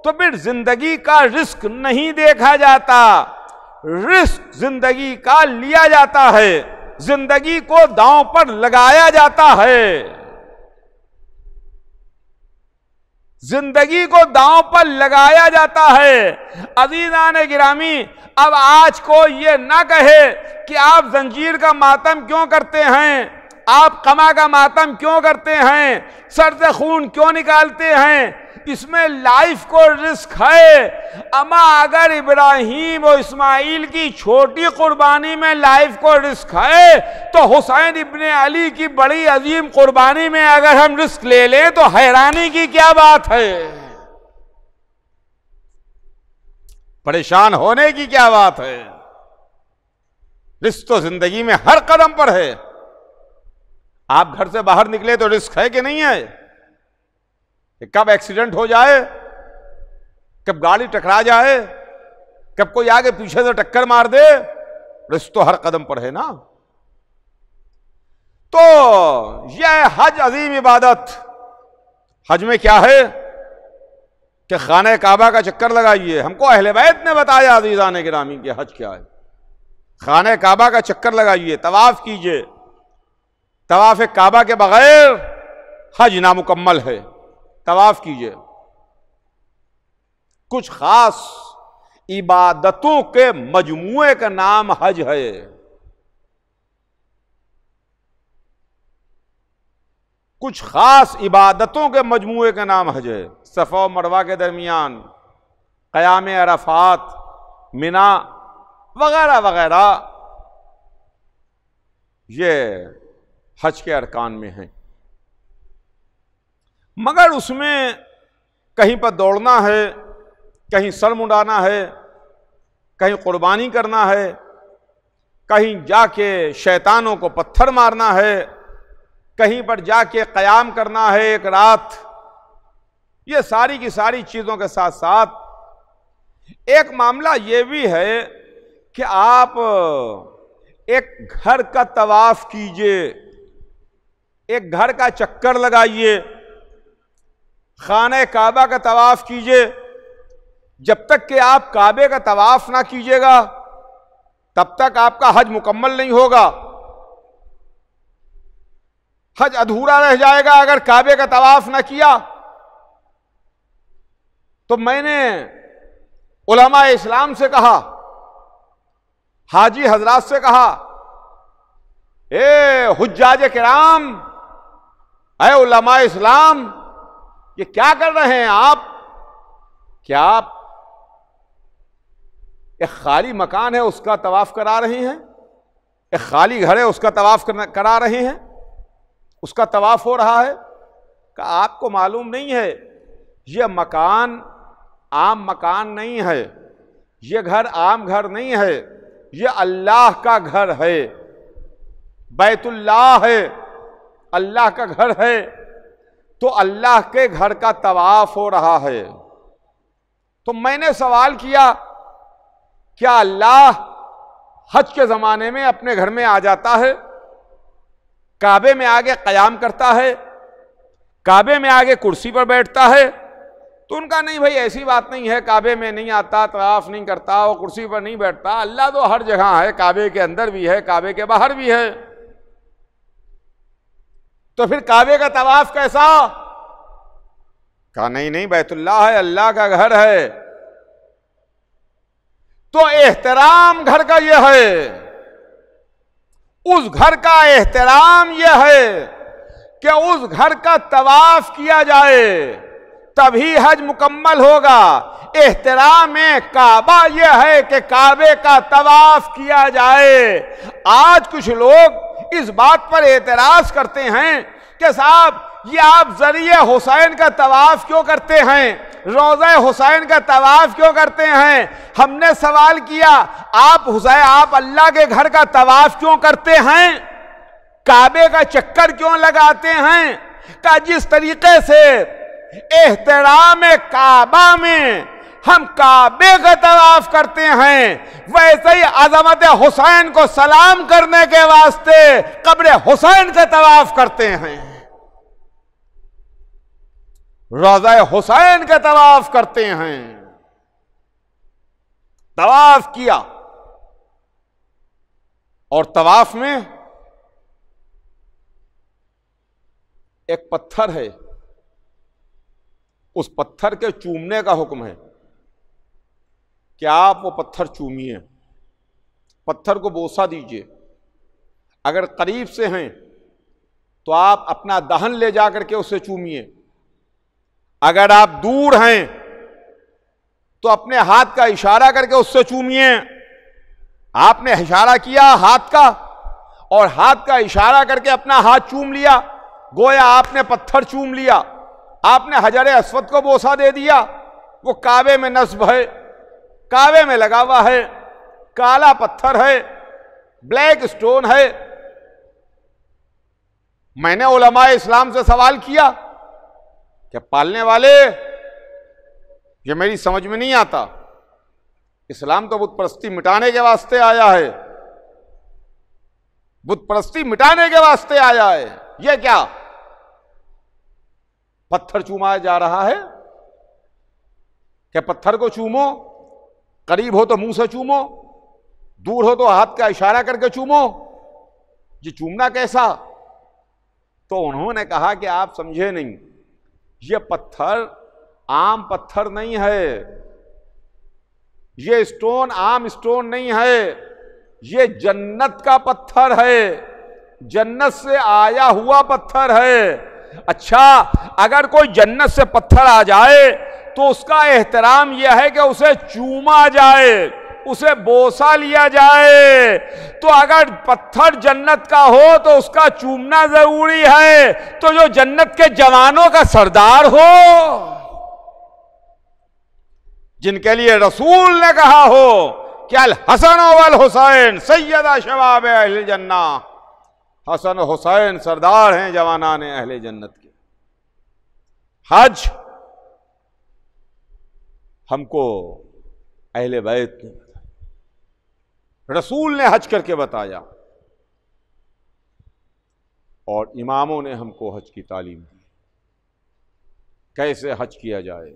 तो फिर जिंदगी का रिस्क नहीं देखा जाता रिस्क जिंदगी का लिया जाता है जिंदगी को दांव पर लगाया जाता है जिंदगी को दांव पर लगाया जाता है अजीजा ने गिरामी अब आज को ये ना कहे कि आप जंजीर का मातम क्यों करते हैं आप कमा का मातम क्यों करते हैं सर्द खून क्यों निकालते हैं इसमें लाइफ को रिस्क है अमा अगर इब्राहिम और इस्माइल की छोटी कुर्बानी में लाइफ को रिस्क है तो हुसैन इबन अली की बड़ी अजीम कुर्बानी में अगर हम रिस्क ले लें तो हैरानी की क्या बात है परेशान होने की क्या बात है रिस्क तो जिंदगी में हर कदम पर है आप घर से बाहर निकले तो रिस्क है कि नहीं है कब एक्सीडेंट हो जाए कब गाड़ी टकरा जाए कब कोई आगे पीछे से टक्कर मार दे रिस्क तो हर कदम पर है ना तो यह हज अजीम इबादत हज में क्या है कि खाने काबा का चक्कर लगाइए हमको अहलेबैत ने बताया अजीज़ान गिरामी के हज क्या है खाने काबा का चक्कर लगाइए तवाफ़ कीजिए तवाफ़ काबा के बगैर हज नामुकम्मल है तवाफ़ कीजिए कुछ ख़ास इबादतों के मजमू का नाम हज है कुछ ख़ास इबादतों के मजमू का नाम हज है सफ़ा मरवा के दरमियान क़याम अराफात मिना वगैरह वगैरह ये हज के अरकान में हैं मगर उसमें कहीं पर दौड़ना है कहीं सर मुंडाना है कहीं कुर्बानी करना है कहीं जाके शैतानों को पत्थर मारना है कहीं पर जाके क़याम करना है एक रात ये सारी की सारी चीज़ों के साथ साथ एक मामला ये भी है कि आप एक घर का तवाफ़ कीजिए एक घर का चक्कर लगाइए खान काबा का तवाफ़ कीजिए जब तक कि आप काबे का तवाफ़ ना कीजिएगा तब तक आपका हज मुकम्मल नहीं होगा हज अधूरा रह जाएगा अगर काबे का तवाफ़ ना किया तो मैंने उलमा इस्लाम से कहा हाजी हजरात से कहा ए हुज्जाज कराम अय उलमा इस्लाम ये क्या कर रहे हैं आप क्या आप एक खाली मकान है उसका तवाफ करा रही हैं एक खाली घर है उसका तवाफ करा रही हैं उसका तवाफ हो रहा है का आपको मालूम नहीं है यह मकान आम मकान नहीं है यह घर आम घर नहीं है यह अल्लाह का घर है बैतुल्लाह है अल्लाह का घर है तो अल्लाह के घर का तवाफ हो रहा है तो मैंने सवाल किया क्या अल्लाह हज के ज़माने में अपने घर में आ जाता है काबे में आगे क़याम करता है काबे में आगे कुर्सी पर बैठता है तो उनका नहीं भाई ऐसी बात नहीं है काबे में नहीं आता तवाफ़ नहीं करता वो कुर्सी पर नहीं बैठता अल्लाह तो हर जगह है काबे के अंदर भी है काबे के बाहर भी है तो फिर काबे का तवाफ कैसा कहा नहीं नहीं बैतुल्ला है अल्लाह का घर है तो एहतराम घर का यह है उस घर का एहतराम यह है कि उस घर का तवाफ किया जाए तभी हज मुकम्मल होगा एहतराम काबा यह है कि काबे का तवाफ किया जाए आज कुछ लोग इस बात पर एतराज करते हैं कि साहब ये आप जरिए हुसैन का तवाफ क्यों करते हैं रोज़ा हुसैन का तवाफ क्यों करते हैं हमने सवाल किया आप हुसैन आप अल्लाह के घर का तवाफ क्यों करते हैं काबे का चक्कर क्यों लगाते हैं का जिस तरीके से एहतराम काबा में हम काबे का तवाफ करते हैं वैसे ही अजमत हुसैन को सलाम करने के वास्ते कब्र हुसैन का तवाफ करते हैं रोजा हुसैन का तवाफ करते हैं तवाफ किया और तवाफ में एक पत्थर है उस पत्थर के चूमने का हुक्म है कि आप वो पत्थर चूमिए पत्थर को बोसा दीजिए अगर करीब से हैं तो आप अपना दहन ले जा करके उसे चूमिए अगर आप दूर हैं तो अपने हाथ का इशारा करके उससे चूमिए आपने इशारा किया हाथ का और हाथ का इशारा करके अपना हाथ चूम लिया गोया आपने पत्थर चूम लिया आपने हजरे असवद को बोसा दे दिया वो काबे में नस्ब है कावे में लगा हुआ है काला पत्थर है ब्लैक स्टोन है मैंने ओलमा इस्लाम से सवाल किया क्या पालने वाले ये मेरी समझ में नहीं आता इस्लाम तो बुतप्रस्ती मिटाने के वास्ते आया है बुतप्रस्ती मिटाने के वास्ते आया है यह क्या पत्थर चूमाया जा रहा है क्या पत्थर को चूमो करीब हो तो मुंह से चूमो दूर हो तो हाथ का इशारा करके चूमो ये चूमना कैसा तो उन्होंने कहा कि आप समझे नहीं ये पत्थर आम पत्थर नहीं है ये स्टोन आम स्टोन नहीं है ये जन्नत का पत्थर है जन्नत से आया हुआ पत्थर है अच्छा अगर कोई जन्नत से पत्थर आ जाए तो उसका एहतराम यह है कि उसे चूमा जाए उसे बोसा लिया जाए तो अगर पत्थर जन्नत का हो तो उसका चूमना जरूरी है तो जो जन्नत के जवानों का सरदार हो जिनके लिए रसूल ने कहा हो कि अल हसन वल हुसैन सैदा शबाब अहल जन्ना हसन हुसैन सरदार हैं जवाना ने अहिल जन्नत के हज हमको अहले बैत ने रसूल ने हज करके बताया और इमामों ने हमको हज की तालीम दी कैसे हज किया जाए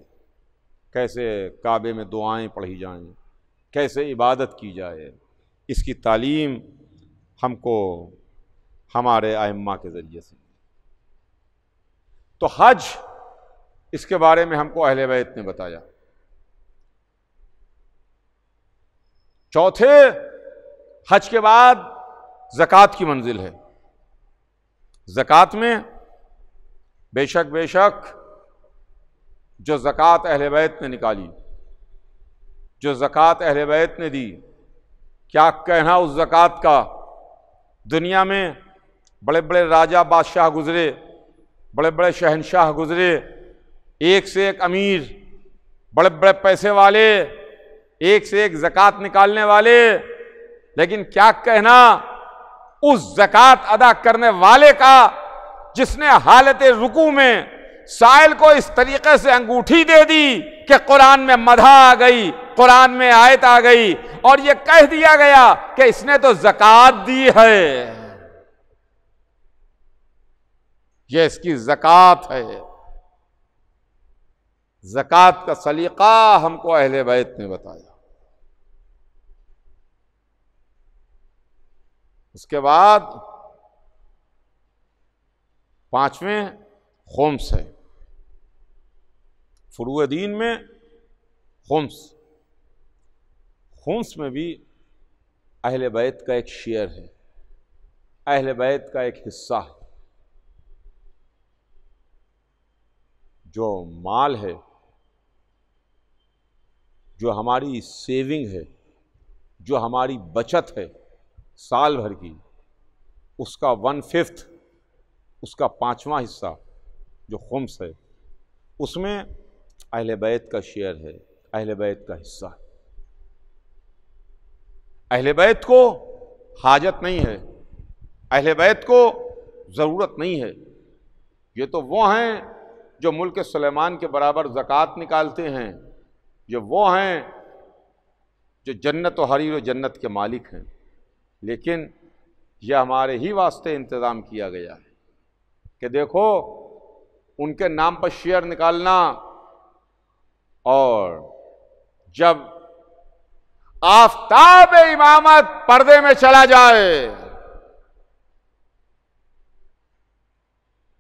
कैसे काबे में दुआएं पढ़ी जाएं कैसे इबादत की जाए इसकी तालीम हमको हमारे आइम्मा के ज़रिए से तो हज इसके बारे में हमको अहल वैत ने बताया चौथे हज के बाद ज़क़़त की मंजिल है जक़ात में बेशक बेशक जो ज़क़़त अहल बैत ने निकाली जो ज़क़़त अहल बैत ने दी क्या कहना उस ज़क़़त का दुनिया में बड़े बड़े राजा बादशाह गुज़रे बड़े बड़े शहनशाह गुज़रे एक से एक अमीर बड़े बड़े पैसे वाले एक से एक जक़ात निकालने वाले लेकिन क्या कहना उस जक़ात अदा करने वाले का जिसने हालत रुकू में साइल को इस तरीके से अंगूठी दे दी कि कुरान में मधा आ गई कुरान में आयत आ गई और यह कह दिया गया कि इसने तो जक़ात दी है यह इसकी जक़ात है जक़ात का सलीका हमको अहले बैत ने बताया उसके बाद पांचवें होम्स है फरूदीन में होम्स होम्स में भी अहले बैत का एक शेयर है अहले बैत का एक हिस्सा है जो माल है जो हमारी सेविंग है जो हमारी बचत है साल भर की उसका वन फिफ्थ उसका पाँचवा हिस्सा जो खुम्स है उसमें अहल बैत का शेयर है अहल बैत का हिस्सा है अहल बैत को हाजत नहीं है अहल बैत को ज़रूरत नहीं है ये तो वो हैं जो मुल्क सलेमान के बराबर ज़क़़त निकालते हैं ये वो हैं जो जन्नत और हरीर जन्नत के मालिक हैं लेकिन यह हमारे ही वास्ते इंतज़ाम किया गया है कि देखो उनके नाम पर शेयर निकालना और जब आफ्ताब इमामत पर्दे में चला जाए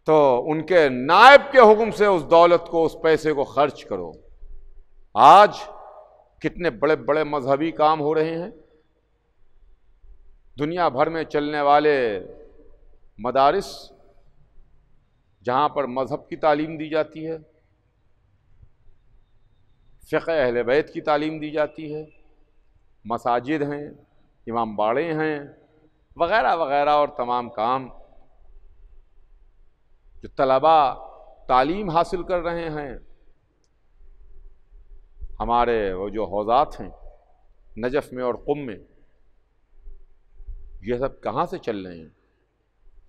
तो उनके नायब के हुक्म से उस दौलत को उस पैसे को खर्च करो आज कितने बड़े बड़े मजहबी काम हो रहे हैं दुनिया भर में चलने वाले मदारस जहाँ पर मज़हब की तालीम दी जाती है फ़िक अहल बैत की तालीम दी जाती है मसाजिद हैं इमाम बाड़े हैं वगैरह वगैरह और तमाम काम जो तलबा तालीम हासिल कर रहे हैं हमारे वो जो हौज़ात हैं नजफ़ में और कुम में ये सब कहाँ से चल रहे हैं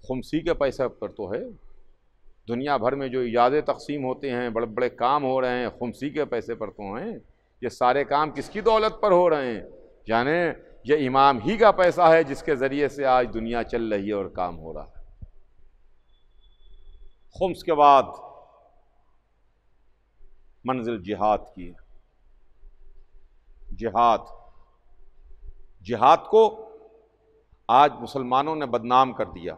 खुमसी के पैसे पर तो है दुनिया भर में जो इजादे तकसीम होते हैं बड़े बड़े काम हो रहे हैं खुमसी के पैसे पर तो हैं ये सारे काम किसकी दौलत पर हो रहे हैं जाने ये इमाम ही का पैसा है जिसके ज़रिए से आज दुनिया चल रही है और काम हो रहा है खुम्स के बाद मंजिल जिहाद की जिहाद जिहाद को आज मुसलमानों ने बदनाम कर दिया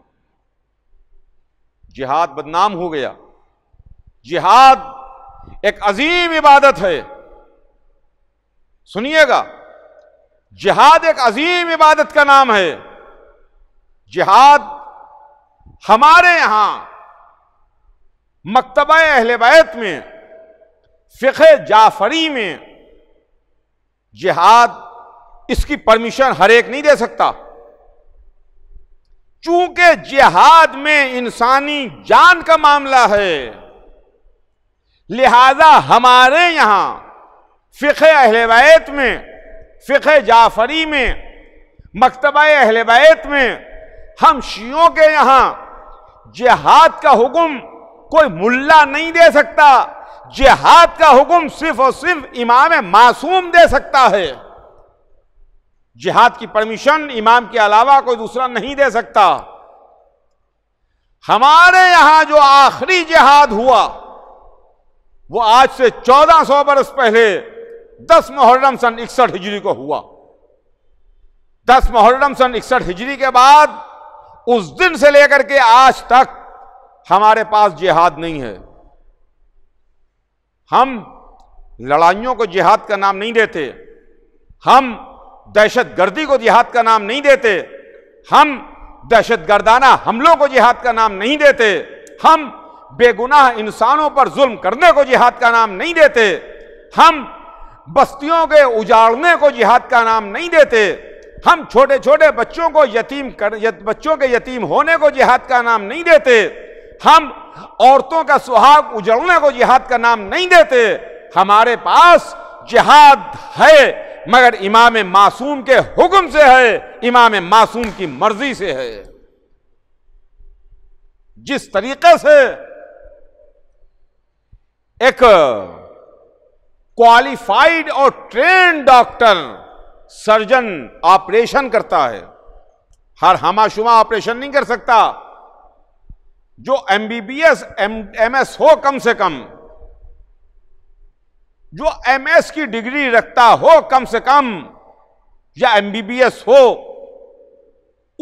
जिहाद बदनाम हो गया जिहाद एक अजीम इबादत है सुनिएगा जिहाद एक अजीम इबादत का नाम है जिहाद हमारे यहां मकतबा अहल बैत में फिखे जाफरी में जिहाद इसकी परमिशन हर एक नहीं दे सकता चूंकि जिहाद में इंसानी जान का मामला है लिहाजा हमारे यहां फिख अहलवैत में फिख जाफरी में मकतबा अहलवैत में हम शियों के यहां जिहाद का हुक्म कोई मुल्ला नहीं दे सकता जिहाद का हुक्म सिर्फ और सिर्फ इमाम मासूम दे सकता है जिहाद की परमिशन इमाम के अलावा कोई दूसरा नहीं दे सकता हमारे यहां जो आखिरी जिहाद हुआ वो आज से 1400 बरस पहले 10 मुहर्रम सन इकसठ हिजरी को हुआ 10 मुहर्रम सन इकसठ हिजरी के बाद उस दिन से लेकर के आज तक हमारे पास जिहाद नहीं है हम लड़ाइयों को जिहाद का नाम नहीं देते हम दहशत गर्दी को जिहाद का नाम नहीं देते हम दहशत गर्दाना हमलों को जिहाद का नाम नहीं देते हम बेगुनाह इंसानों पर जुल्म करने को जिहाद का नाम नहीं देते हम बस्तियों के उजाड़ने को जिहाद का नाम नहीं देते हम छोटे छोटे बच्चों को यतीम कर यत, बच्चों के यतीम होने को जिहाद का नाम नहीं देते हम औरतों का सुहाग उजड़ने को जिहाद का नाम नहीं देते हमारे पास जिहाद है मगर इमाम मासूम के हुक्म से है इमाम मासूम की मर्जी से है जिस तरीके से एक क्वालिफाइड और ट्रेन डॉक्टर सर्जन ऑपरेशन करता है हर हमाशुमा ऑपरेशन नहीं कर सकता जो एमबीबीएस एमएस हो कम से कम जो एमएस की डिग्री रखता हो कम से कम या एमबीबीएस हो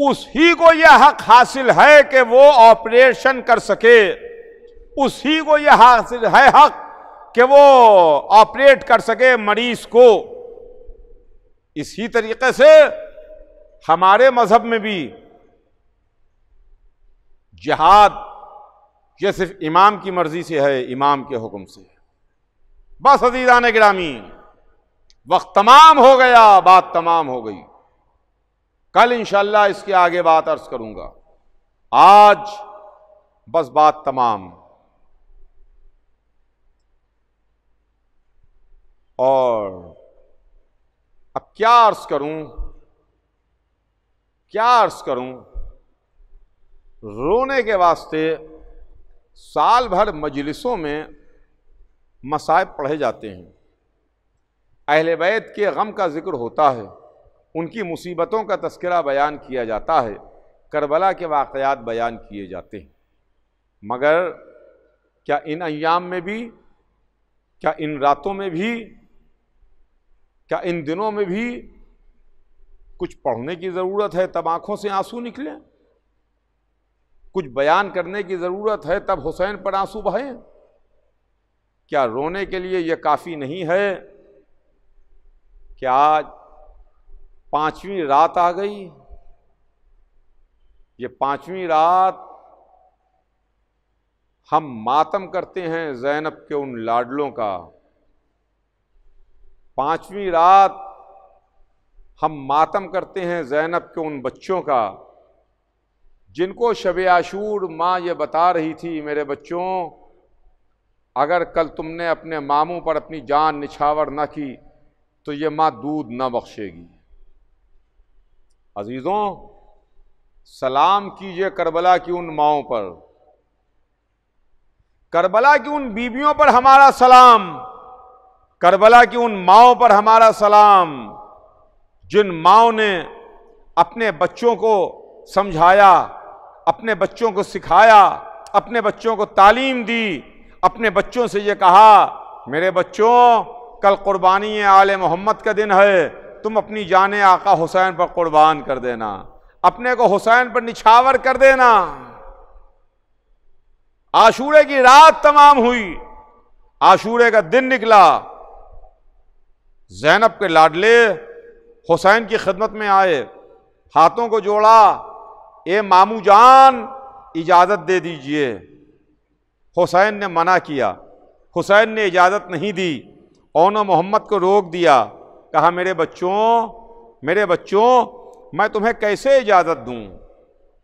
उसी को यह हक हासिल है कि वो ऑपरेशन कर सके उसी को यह हासिल है हक कि वो ऑपरेट कर सके मरीज को इसी तरीके से हमारे मजहब में भी जहाद यह सिर्फ इमाम की मर्जी से है इमाम के हुक्म से है बस अजीजा ने गिरामी वक्त तमाम हो गया बात तमाम हो गई कल इंशाला इसके आगे बात अर्ज करूंगा आज बस बात तमाम और अब क्या अर्ज करूं क्या अर्ज करूं रोने के वास्ते साल भर मजलिसों में मसायब पढ़े जाते हैं अहल वैत के गम का ज़िक्र होता है उनकी मुसीबतों का तस्करा बयान किया जाता है करबला के वाक़ात बयान किए जाते हैं मगर क्या इन अयाम में भी क्या इन रातों में भी क्या इन दिनों में भी कुछ पढ़ने की ज़रूरत है तब आँखों से आंसू निकलें कुछ बयान करने की ज़रूरत है तब हुसैन पर आंसू बहें क्या रोने के लिए यह काफ़ी नहीं है क्या आज पांचवी रात आ गई ये पांचवी रात हम मातम करते हैं जैनब के उन लाडलों का पांचवी रात हम मातम करते हैं जैनब के उन बच्चों का जिनको शब आशूर माँ ये बता रही थी मेरे बच्चों अगर कल तुमने अपने मामू पर अपनी जान निछावर न की तो ये माँ दूध ना बख्शेगी अजीज़ों सलाम कीजिए करबला की उन माओं पर करबला की उन बीवियों पर हमारा सलाम करबला की उन माओ पर हमारा सलाम जिन माओ ने अपने बच्चों को समझाया अपने बच्चों को सिखाया अपने बच्चों को तालीम दी अपने बच्चों से ये कहा मेरे बच्चों कल कुर्बानी आल मोहम्मद का दिन है तुम अपनी जान आका हुसैन पर कुर्बान कर देना अपने को हुसैन पर निछावर कर देना आशूरे की रात तमाम हुई आशूरे का दिन निकला जैनब के लाडले हुसैन की खिदमत में आए हाथों को जोड़ा ए मामू जान इजाज़त दे दीजिए हुसैन ने मना किया हुसैन ने इजाज़त नहीं दी ओनो मोहम्मद को रोक दिया कहा मेरे बच्चों मेरे बच्चों मैं तुम्हें कैसे इजाज़त दूँ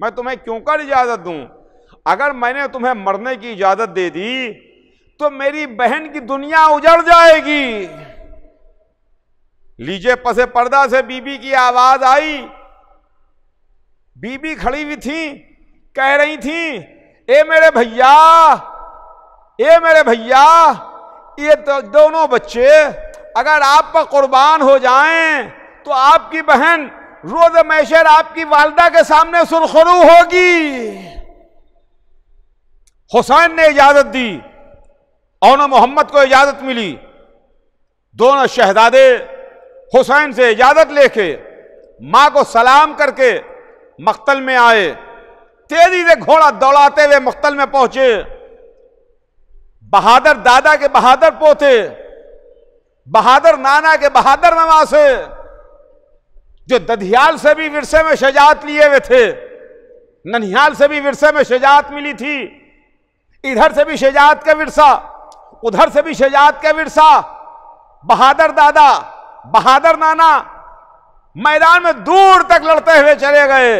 मैं तुम्हें क्यों कर इजाज़त दूँ अगर मैंने तुम्हें मरने की इजाज़त दे दी तो मेरी बहन की दुनिया उजड़ जाएगी लीजिए पसे पर्दा से बीबी की आवाज़ आई बीबी खड़ी हुई थी कह रही थी ए मेरे भैया ये मेरे भैया ये तो दोनों बच्चे अगर आप पर कुर्बान हो जाएं तो आपकी बहन रोज मैशर आपकी वालदा के सामने सुरखरू होगी हुसैन ने इजाजत दी और न मोहम्मद को इजाजत मिली दोनों शहजादे हुसैन से इजाजत लेके माँ को सलाम करके मख्तल में आए तेजी से घोड़ा दौड़ाते हुए मख्तल में पहुंचे बहादुर दादा के बहादुर पोते बहादुर नाना के बहादुर नवासे जो दधियाल से भी विरसे में शजात लिए हुए थे ननिहाल से भी विरसे में शजात मिली थी इधर से भी शजात का विरसा उधर से भी शजात का विरसा बहादुर दादा बहादुर नाना मैदान में दूर तक लड़ते हुए चले गए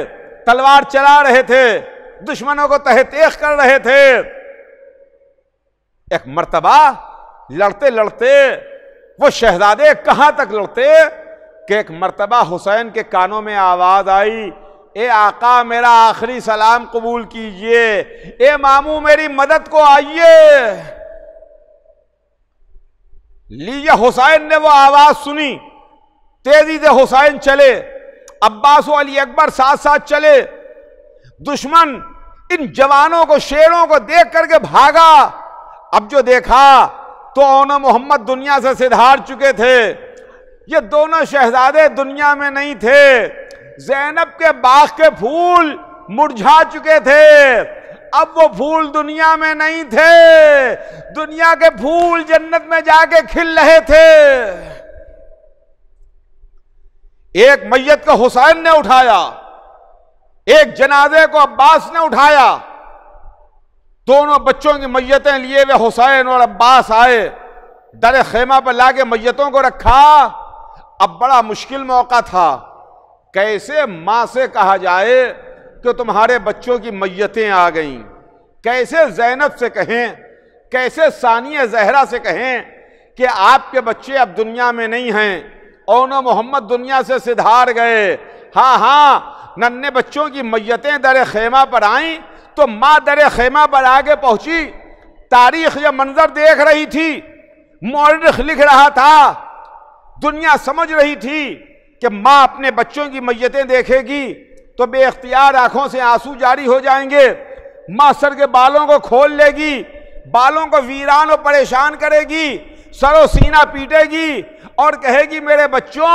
तलवार चला रहे थे दुश्मनों को तहतेख कर रहे थे एक मर्तबा लड़ते लड़ते वो शहजादे कहाँ तक लड़ते कि एक मर्तबा हुसैन के कानों में आवाज़ आई ए आका मेरा आखिरी सलाम कबूल कीजिए ए मामू मेरी मदद को आइए लिया हुसैन ने वो आवाज़ सुनी तेजी से हुसैन चले अब्बास अली अकबर साथ साथ चले दुश्मन इन जवानों को शेरों को देख करके भागा अब जो देखा तो ओन मोहम्मद दुनिया से सिधार चुके थे ये दोनों शहजादे दुनिया में नहीं थे जैनब के बाग के फूल मुरझा चुके थे अब वो फूल दुनिया में नहीं थे दुनिया के फूल जन्नत में जाके खिल रहे थे एक मैयत को हुसैन ने उठाया एक जनाजे को अब्बास ने उठाया दोनों बच्चों की मैयतें लिए हुए हुसैन और अब्बास आए डर खेमा पर लाके मैयतों को रखा अब बड़ा मुश्किल मौका था कैसे माँ से कहा जाए कि तुम्हारे बच्चों की मैयतें आ गईं कैसे जैनब से कहें कैसे सानिया जहरा से कहें कि आपके बच्चे अब दुनिया में नहीं हैं ओन मोहम्मद दुनिया से सिधार गए हाँ हाँ नन्हे बच्चों की मैयतें दर खेमा पर आईं तो माँ दर खेमा पर आगे पहुंची तारीख या मंजर देख रही थी मौरख लिख रहा था दुनिया समझ रही थी कि माँ अपने बच्चों की मैयतें देखेगी तो बेख्तियार आंखों से आंसू जारी हो जाएंगे माँ सर के बालों को खोल लेगी बालों को वीरान और परेशान करेगी सरो सीना पीटेगी और कहेगी मेरे बच्चों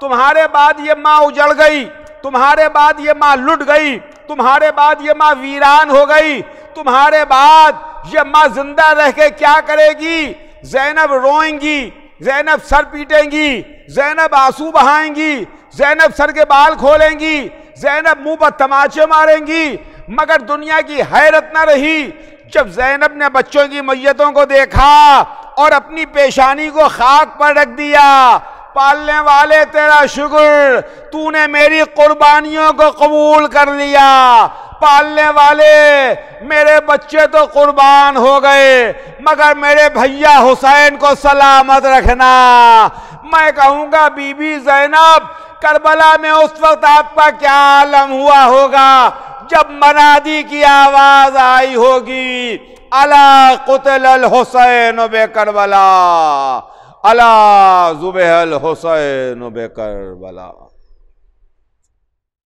तुम्हारे बाद ये माँ उजड़ गई तुम्हारे बाद ये माँ लुट गई तुम्हारे बाद ये माँ वीरान हो गई तुम्हारे बाद ये माँ जिंदा रह के क्या करेगी जैनब रोएंगी जैनब सर पीटेंगी जैनब आंसू बहाएंगी जैनब सर के बाल खोलेंगी जैनब मुंह पर तमाचे मारेंगी मगर दुनिया की हैरत ना रही जब जैनब ने बच्चों की मैयतों को देखा और अपनी पेशानी को खाक पर रख दिया पालने वाले तेरा शुक्र तूने मेरी कुर्बानियों को कबूल कर लिया पालने वाले मेरे बच्चे तो कुर्बान हो गए मगर मेरे भैया हुसैन को सलामत रखना मैं कहूँगा बीबी जैनब करबला में उस वक्त आपका क्या आलम हुआ होगा जब मनादी की आवाज आई होगी अला कुतल हुसैन बे करबला अला जुबहल हुसैन बेकर बला